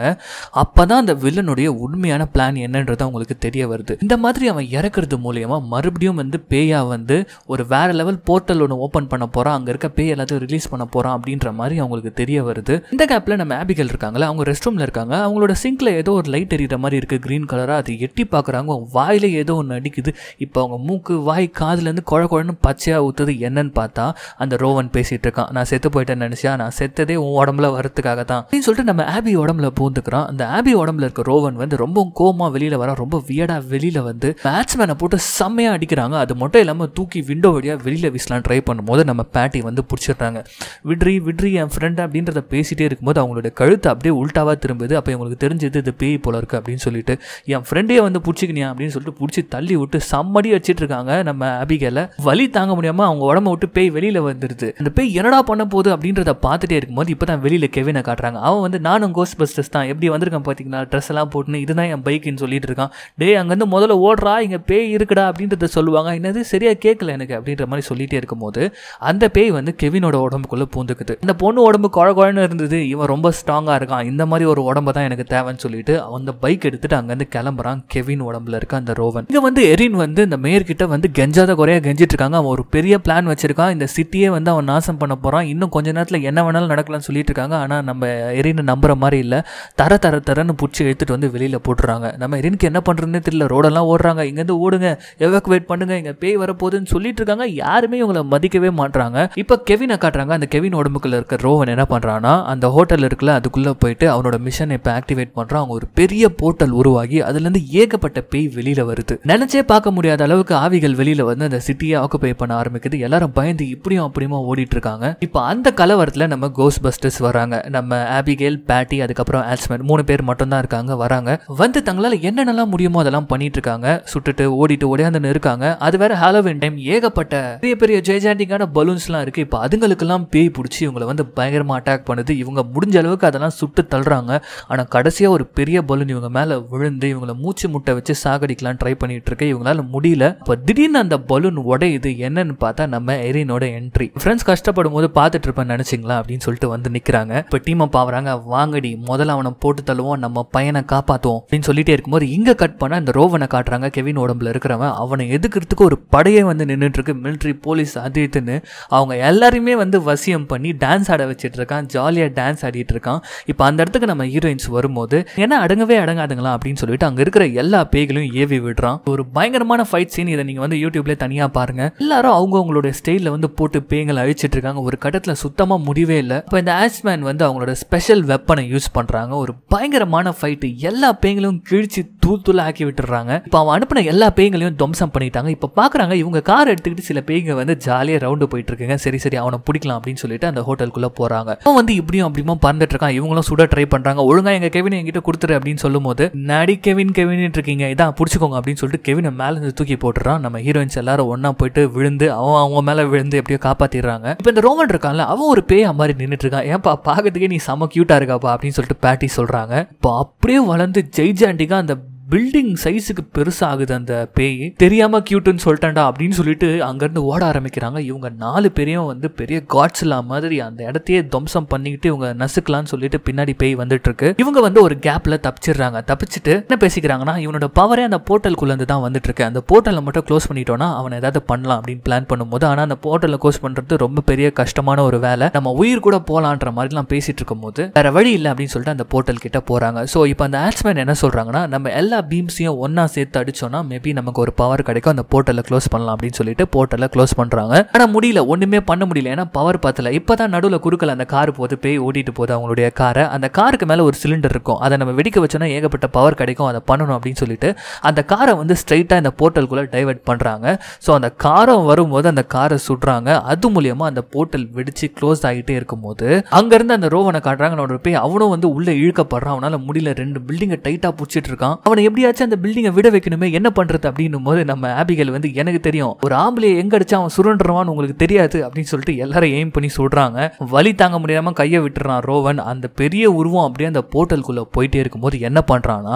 Speaker 1: அப்போ தான் அந்த வில்லனுடைய உண்மையான பிளான் என்ன என்னன்றது அவங்களுக்கு தெரிய வருது இந்த மாதிரி அவன் இறக்குறது மூலயமா மறுபடியும் வந்து பேயா வந்து ஒரு வேற லெவல் போர்ட்டல் ஒன்று ஓப்பன் பண்ண போறான் அங்கே இருக்க பேய் எல்லாத்தையும் ரிலீஸ் பண்ண போறான் அப்படின்ற மாதிரி அவங்களுக்கு தெரிய வருது இந்த கேப்ல நம்ம ஆபிகள் இருக்காங்களா அவங்க ரெஸ்ட் ரூமில் இருக்காங்க அவங்களோட சிங்கில் ஏதோ ஒரு லைட் எரியற மாதிரி இருக்கு கிரீன் கலரா அது எட்டி பார்க்குறாங்க வாயில ஏதோ ஒன்று அடிக்குது இப்போ அவங்க மூக்கு வாய் காதுலேருந்து குழ குழன்னு பச்சையா ஊத்துது என்னன்னு பார்த்தா அந்த ரோவன் பேசிட்டு இருக்கான் நான் செத்து போயிட்டேன்னு நினைச்சா நான் செத்ததே உன் உடம்புல வரத்துக்காக தான் அப்படின்னு சொல்லிட்டு நம்ம ஆபி உடம்புல பூந்துக்கிறான் அந்த ஆபி உடம்புல இருக்க ரோவன் வந்து ரொம்ப கோமா வெளியில வர ரொம்ப வியடா வெளியில வந்து பேட்ஸ்மேனை போட்டு செம்மையா அடிக்கிறாங்க அது மட்டும் இல்லாமல் தூக்கி விண்டோ வழியாக வெளியில வீசலாம் ட்ரை பண்ணும்போது நம்ம பேட்டி வந்து பிடிச்சிடுறாங்க விட்ரி விட்ரி என் ஃப்ரெண்ட் அப்படின்றத பேசிகிட்டே இருக்கும்போது அவங்களோட கழுத்து அப்படியே உல்ட்டாவா திரும்புது அப்போ எங்களுக்கு தெரிஞ்சது இது பேய் போல இருக்கு அப்படின்னு சொல்லிட்டு என் ஃப்ரெண்டையே வந்து பிடிச்சிக்கினியா அப்படின்னு சொல்லிட்டு பிடிச்சி தள்ளி விட்டு சம்மடி வச்சிட்டு இருக்காங்க நம்ம அபிகேல வலி தாங்க முடியாமல் அவங்க உடம்ப விட்டு பேய் வெளியில் வந்துடுது அந்த பேய் என்னடா பண்ண போகுது அப்படின்றத பார்த்துட்டே இருக்கும்போது இப்போ தான் வெளியில் கெவினை காட்டுறாங்க அவன் வந்து நானும் கோஸ்ட் பஸ்டர்ஸ் தான் எப்படி வந்திருக்கேன் பார்த்தீங்கன்னா ட்ரெஸ் எல்லாம் போட்டுன்னு இதுதான் என் பைக்குன்னு சொல்லி சொல்லிட்டு இருக்கான் டே அங்கேருந்து முதல்ல ஓடுறா இங்கே பேய் இருக்குடா அப்படின்றத சொல்லுவாங்க என்னது சரியாக கேட்கல எனக்கு அப்படின்ற மாதிரி சொல்லிகிட்டே இருக்கும்போது அந்த பேய் வந்து கெவினோட உடம்புக்குள்ளே பூந்துக்குது அந்த பொண்ணு உடம்பு குழகுழன்னு இருந்தது இவன் ரொம்ப ஸ்ட்ராங்காக இருக்கான் இந்த மாதிரி ஒரு உடம்பு தான் எனக்கு தேவைன்னு சொல்லிட்டு அந்த பைக் எடுத்துட்டு அங்கேருந்து கிளம்புறான் கெவின் உடம்புல இருக்க அந்த ரோவன் இங்கே வந்து எரின் வந்து இந்த மேயர்கிட்ட வந்து கெஞ்சாத குறையாக கெஞ்சிட்டு இருக்காங்க அவன் ஒரு பெரிய பிளான் வச்சிருக்கான் இந்த சிட்டியே வந்து அவன் நாசம் பண்ண போகிறான் இன்னும் கொஞ்ச நேரத்தில் என்ன வேணாலும் நடக்கலாம்னு சொல்லிட்டு இருக்காங்க ஆனால் நம்ம எரின்னு நம்புற மாதிரி இல்லை தர தர தரன்னு பிடிச்சி எடுத்துகிட்டு வந்து வெளியில் போட்டுறாங்க நம்ம ஐரனுக்கு என்ன பண்ணுறதுன்னு தெரியல ரோடெல்லாம் ஓடுறாங்க இங்கேருந்து ஓடுங்க எவாக்குவேட் பண்ணுங்க இங்கே பேய் வரப்போகுதுன்னு சொல்லிட்டு இருக்காங்க யாருமே இவங்களை மதிக்கவே மாட்டுறாங்க இப்போ கெவினை காட்டுறாங்க அந்த கெவின் உடம்புக்குள்ள இருக்க ரோவன் என்ன பண்ணுறான்னா அந்த ஹோட்டல் இருக்குல்ல அதுக்குள்ளே போயிட்டு அவனோட மிஷனை இப்போ ஆக்டிவேட் பண்ணுறான் அவங்க ஒரு பெரிய போர்ட்டல் உருவாகி அதுலேருந்து ஏகப்பட்ட பேய் வெளியில் வருது நினச்சே பார்க்க முடியாத அளவுக்கு ஆவிகள் வெளியில் வந்து அந்த சிட்டியை ஆக்குபை பண்ண ஆரம்பிக்குது எல்லாரும் பயந்து இப்படியும் அப்படியுமா ஓடிட்டு இருக்காங்க இப்போ அந்த கலவரத்தில் நம்ம கோஸ் பஸ்டர்ஸ் வராங்க நம்ம ஆபிகேல் பேட்டி அதுக்கப்புறம் ஆட்ஸ்மேன் மூணு பேர் மட்டும் தான் இருக்காங்க வராங்க வந்து தங்களால் என்னென்னலாம் முடியுமோ அதெல்லாம் பண்ணிட்டு இருக்காங்க சுட்டுட்டு ஓடிட்டு ஓடியாந்துன்னு இருக்காங்க அது வேற ஹாலோவின் டைம் ஏகப்பட்ட பெரிய பெரிய ஜெய்ஜாண்டிங்கான பலூன்ஸ்லாம் இருக்கு இப்போ அதுங்களுக்கெல்லாம் பேய் பிடிச்சி இவங்களை வந்து பயங்கரமாக அட்டாக் பண்ணுது இவங்க முடிஞ்ச அளவுக்கு அதெல்லாம் சுட்டு தள்ளுறாங்க ஆனால் கடைசியாக ஒரு பெரிய பலூன் இவங்க மேலே விழுந்து இவங்களை மூச்சு முட்டை வச்சு சாகடிக்கலாம் ட்ரை பண்ணிட்டு இருக்கு இவங்களால முடியல இப்போ திடீர்னு அந்த பலூன் உடையுது என்னன்னு பார்த்தா நம்ம எரினோட என்ட்ரி ஃப்ரெண்ட்ஸ் கஷ்டப்படும் போது பார்த்துட்டு இருப்பேன் நினைச்சிங்களா அப்படின்னு சொல்லிட்டு வந்து நிற்கிறாங்க இப்போ டீமை பாவறாங்க வாங்கடி முதல்ல அவனை போட்டு தள்ளுவோம் நம்ம பையனை காப்பாற்றுவோம் அப்படின்னு சொல்லிட்டே இருக்கும்போது அவர் இங்கே கட் பண்ணால் அந்த ரோவனை காட்டுறாங்க கெவின் உடம்புல இருக்கிறவன் அவனை எதுக்குறதுக்கு ஒரு படையே வந்து நின்றுட்டுருக்கு மிலிட்ரி போலீஸ் அது இதுன்னு அவங்க எல்லாருமே வந்து வசியம் பண்ணி டான்ஸ் ஆட வச்சுட்டு இருக்கான் ஜாலியாக டான்ஸ் ஆடிட்டு இருக்கான் இப்போ அந்த இடத்துக்கு நம்ம ஹீரோயின்ஸ் வரும்போது ஏன்னா அடங்கவே அடங்காதுங்களா அப்படின்னு சொல்லிட்டு அங்கே இருக்கிற எல்லா பேய்களையும் ஏவி விடுறான் ஒரு பயங்கரமான ஃபைட் சீன் இதை நீங்கள் வந்து யூடியூப்ல தனியாக பாருங்கள் எல்லாரும் அவங்களோட ஸ்டைலில் வந்து போட்டு பேய்களை அழிச்சிட்டு இருக்காங்க ஒரு கட்டத்தில் சுத்தமாக முடிவே இல்லை இப்போ இந்த ஆஸ்மேன் வந்து அவங்களோட ஸ்பெஷல் வெப்பனை யூஸ் பண்ணுறாங்க ஒரு பயங்கரமான ஃபைட்டு எல்லா பேய்களும் கிழிச்சு தூள் தூள் ஆக்கி விட்டுறாங்க இப்போ அவன் அனுப்பின எல்லா பேய்களையும் துவம்சம் பண்ணிட்டாங்க இப்போ பார்க்குறாங்க இவங்க கார் எடுத்துக்கிட்டு சில பேய்ங்க வந்து ஜாலியாக ரவுண்டு போயிட்டு இருக்குங்க சரி சரி அவனை பிடிக்கலாம் அப்படின்னு சொல்லிட்டு அந்த ஹோட்டலுக்குள்ளே போகிறாங்க அவன் வந்து இப்படியும் அப்படியுமா பறந்துட்டு இருக்கான் இவங்களும் சுட ட்ரை பண்ணுறாங்க ஒழுங்காக எங்கள் கெவின் எங்கிட்ட கொடுத்துரு அப்படின்னு சொல்லும்போது போது நடி கெவின் கெவின் இருக்கீங்க இதான் பிடிச்சிக்கோங்க அப்படின்னு சொல்லிட்டு கெவினை மேலே இருந்து தூக்கி போட்டுறான் நம்ம ஹீரோயின்ஸ் எல்லாரும் ஒன்றா போயிட்டு விழுந்து அவன் அவங்க மேலே விழுந்து எப்படியோ காப்பாற்றிடுறாங்க இப்போ இந்த ரோமன் இருக்கான்ல அவன் ஒரு பேயா மாதிரி நின்றுட்டு இருக்கான் ஏன்பா பார்க்கறதுக்கே நீ செம க்யூட்டாக இருக்காப்பா அப்படின்னு சொல்லிட்டு பேட்டி சொல்கிறாங்க இப்போ அப்படியே வளர்ந்து ஜெய்ஜாண்டிகா அந்த பில்டிங் சைஸுக்கு பெருசாகுது அந்த பேய் தெரியாம கியூட்டுன்னு சொல்லிட்டேன்டா அப்படின்னு சொல்லிட்டு அங்கேருந்து ஓட ஆரம்பிக்கிறாங்க இவங்க நாலு பேரையும் வந்து பெரிய காட்ஸ் இல்லாம மாதிரி அந்த இடத்தையே துவம்சம் பண்ணிக்கிட்டு இவங்க நசுக்கலாம்னு சொல்லிட்டு பின்னாடி பேய் வந்துட்டு இருக்கு இவங்க வந்து ஒரு கேப்ல தப்பிச்சிடுறாங்க தப்பிச்சுட்டு என்ன பேசிக்கிறாங்கன்னா இவனோட பவரே அந்த போர்ட்டலுக்குள்ள இருந்து தான் வந்துட்டு இருக்கு அந்த போர்ட்டலை மட்டும் க்ளோஸ் பண்ணிட்டோம்னா அவன் ஏதாவது பண்ணலாம் அப்படின்னு பிளான் பண்ணும்போது ஆனால் அந்த போர்ட்டலை க்ளோஸ் பண்றது ரொம்ப பெரிய கஷ்டமான ஒரு வேலை நம்ம உயிர் கூட போலான்ற மாதிரிலாம் பேசிட்டு இருக்கும் போது வேற வழி இல்லை அப்படின்னு சொல்லிட்டு அந்த போர்ட்டல் கிட்ட போறாங்க ஸோ இப்போ அந்த ஆட்ஸ்மேன் என்ன சொல்றாங்கன்னா நம்ம எல்லா பீம்ஸையும் ஒன்றா சேர்த்து அடித்தோன்னா மேபி நமக்கு ஒரு பவர் கிடைக்கும் அந்த போர்ட்டலை க்ளோஸ் பண்ணலாம் அப்படின்னு சொல்லிட்டு போர்ட்டலை க்ளோஸ் பண்ணுறாங்க ஆனால் முடியல ஒன்றுமே பண்ண முடியல ஏன்னா பவர் பார்த்தல இப்போ தான் நடுவில் குறுக்கல் அந்த கார் போது போய் ஓட்டிட்டு போகுது அவங்களுடைய காரை அந்த காருக்கு மேலே ஒரு சிலிண்டர் இருக்கும் அதை நம்ம வெடிக்க வச்சோன்னா ஏகப்பட்ட பவர் கிடைக்கும் அதை பண்ணணும் அப்படின்னு சொல்லிட்டு அந்த காரை வந்து ஸ்ட்ரைட்டாக இந்த போர்ட்டலுக்குள்ளே டைவெர்ட் பண்ணுறாங்க ஸோ அந்த காரம் வரும்போது அந்த காரை சுடுறாங்க அது மூலியமாக அந்த போர்ட்டல் வெடிச்சு க்ளோஸ் ஆகிட்டே இருக்கும்போது அங்கேருந்து அந்த ரோவனை காட்டுறாங்க போய் அவனும் வந்து உள்ளே இழுக்கப்படுறான் அவனால் முடியல ரெண்டு பில்டிங்கை டைட்டாக பிடிச்சிட்டு இருக்கான் அவனை எப்படியாச்சும் அந்த பில்டிங்கை விட வைக்கணுமே என்ன பண்ணுறது அப்படின்னும் போது நம்ம ஆபிகள் வந்து எனக்கு தெரியும் ஒரு ஆம்பளையை எங்கே அடிச்சா அவன் சுரண்டுருவான்னு உங்களுக்கு தெரியாது அப்படின்னு சொல்லிட்டு எல்லாரும் எய்ம் பண்ணி சொல்கிறாங்க வழி தாங்க முடியாமல் கையை விட்டுறான் ரோவன் அந்த பெரிய உருவம் அப்படியே அந்த போர்ட்டலுக்குள்ளே போயிட்டே இருக்கும்போது என்ன பண்ணுறான்னா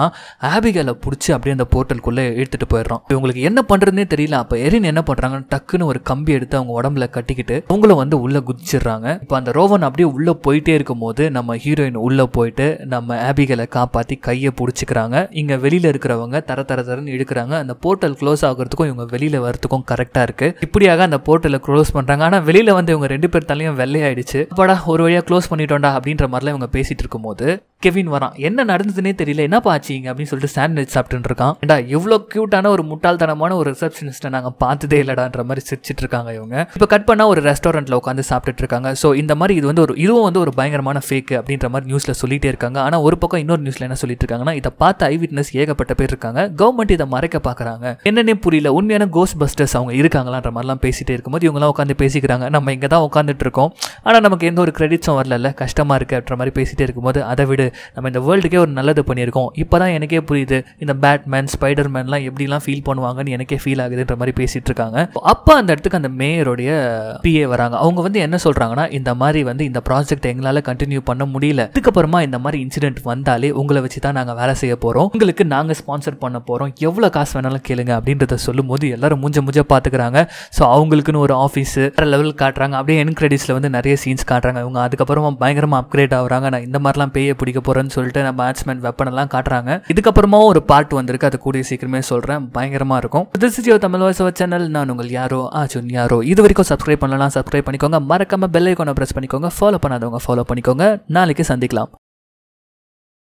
Speaker 1: ஆபிகளை பிடிச்சி அப்படியே அந்த போர்ட்டலுக்குள்ளே எடுத்துகிட்டு போயிடுறான் இவங்களுக்கு என்ன பண்ணுறதுனே தெரியல அப்போ எரின் என்ன பண்ணுறாங்கன்னு டக்குன்னு ஒரு கம்பி எடுத்து அவங்க உடம்புல கட்டிக்கிட்டு அவங்கள வந்து உள்ளே குதிச்சிடுறாங்க இப்போ அந்த ரோவன் அப்படியே உள்ளே போயிட்டே இருக்கும்போது நம்ம ஹீரோயின் உள்ளே போயிட்டு நம்ம ஆபிகளை காப்பாற்றி கையை பிடிச்சிக்கிறாங்க இங்கே வெளியில் வெளியில் இருக்கிறவங்க தர தர தரன்னு எடுக்கிறாங்க அந்த போர்ட்டல் க்ளோஸ் ஆகிறதுக்கும் இவங்க வெளியில் வரத்துக்கும் கரெக்டாக இருக்குது இப்படியாக அந்த போர்ட்டலை க்ளோஸ் பண்ணுறாங்க ஆனால் வெளியில் வந்து இவங்க ரெண்டு பேர் தலையும் வெள்ளையாயிடுச்சு அப்படா ஒரு வழியாக க்ளோஸ் பண்ணிட்டோண்டா அப்படின்ற மாதிரிலாம் இவங்க பேசிகிட்டு இருக்கும்போது கெவின் வரான் என்ன நடந்ததுன்னே தெரியல என்ன பாச்சிங்க அப்படின்னு சொல்லிட்டு சாண்ட்விச் சாப்பிட்டு இருக்கான் ஏடா எவ்வளோ க்யூட்டான ஒரு முட்டாள்தனமான ஒரு ரிசப்ஷனிஸ்ட்டை நாங்கள் பார்த்ததே இல்லடான்ற மாதிரி சிரிச்சிட்டு இருக்காங்க இவங்க இப்போ கட் பண்ணால் ஒரு ரெஸ்டாரண்ட்டில் உட்காந்து சாப்பிட்டுட்டு இருக்காங்க ஸோ இந்த மாதிரி இது வந்து ஒரு இதுவும் வந்து ஒரு பயங்கரமான ஃபேக் அப்படின்ற மாதிரி நியூஸில் சொல்லிட்டே இருக்காங்க ஆனால் ஒரு பக்கம் இன்னொரு நியூஸில் என்ன சொல்லிட்டு இருக்காங்கன்னா இதை பார்த்து ஐ விட்னஸ் ஏகப்பட்ட பேர் இருக்காங்க கவர்மெண்ட் இதை மறைக்க பார்க்குறாங்க என்னன்னே புரியல உண்மையான கோஸ் பஸ்டர்ஸ் அவங்க இருக்காங்களான்ற மாதிரிலாம் பேசிகிட்டே இருக்கும்போது இவங்களாம் உட்காந்து பேசிக்கிறாங்க நம்ம இங்கே தான் உட்காந்துட்டு இருக்கோம் ஆனால் நமக்கு எந்த ஒரு கிரெடிட்ஸும் வரல கஷ்டமாக இருக்குன்ற அப்படின்ற மாதிரி பேசிகிட்டே இருக்கும்போது அதை விட நம்ம இந்த வேர்ல்டுக்கே ஒரு நல்லது பண்ணியிருக்கோம் இப்போ தான் எனக்கே புரியுது இந்த பேட்மேன் ஸ்பைடர்மேன்லாம் எப்படிலாம் ஃபீல் பண்ணுவாங்கன்னு எனக்கே ஃபீல் ஆகுதுன்ற மாதிரி பேசிகிட்டு இருக்காங்க அப்போ அந்த இடத்துக்கு அந்த மேயருடைய பிஏ வராங்க அவங்க வந்து என்ன சொல்கிறாங்கன்னா இந்த மாதிரி வந்து இந்த ப்ராஜெக்ட் எங்களால் கண்டினியூ பண்ண முடியல அதுக்கப்புறமா இந்த மாதிரி இன்சிடென்ட் வந்தாலே உங்களை வச்சு தான் நாங்கள் வேலை செய்ய போகிறோம் உங்களுக்கு நாங்கள் ஸ்பான்சர் பண்ண போகிறோம் எவ்வளோ காசு வேணாலும் கேளுங்க அப்படின்றத சொல்லும்போது எல்லாரும் மூஞ்ச மூஞ்ச பார்த்துக்கிறாங்க ஸோ அவங்களுக்குன்னு ஒரு ஆஃபீஸு வேறு லெவல் காட்டுறாங்க அப்படியே என் கிரெடிட்ஸில் வந்து நிறைய சீன்ஸ் காட்டுறாங்க இவங்க அதுக்கப்புறமா பயங்கரமாக அப்கிரேட் ஆகுறாங்க நான் இந்த மாதிரிலாம் பேய பிடிக்க அடிக்க போறேன்னு சொல்லிட்டு நான் வெப்பன் வெப்பனெல்லாம் காட்டுறாங்க இதுக்கப்புறமா ஒரு பார்ட் வந்திருக்கு அது கூடிய சீக்கிரமே சொல்றேன் பயங்கரமா இருக்கும் தமிழ் வாசவ சேனல் நான் உங்கள் யாரோ ஆச்சுன் யாரோ இது வரைக்கும் சப்ஸ்கிரைப் பண்ணலாம் சப்ஸ்கிரைப் பண்ணிக்கோங்க மறக்காம பெல் ஐக்கானை பிரஸ் பண்ணிக்கோங்க ஃபாலோ பண்ணாதவங்க ஃபாலோ பண்ணிக்கோங்க நாளைக்கு சந்திக்கலாம்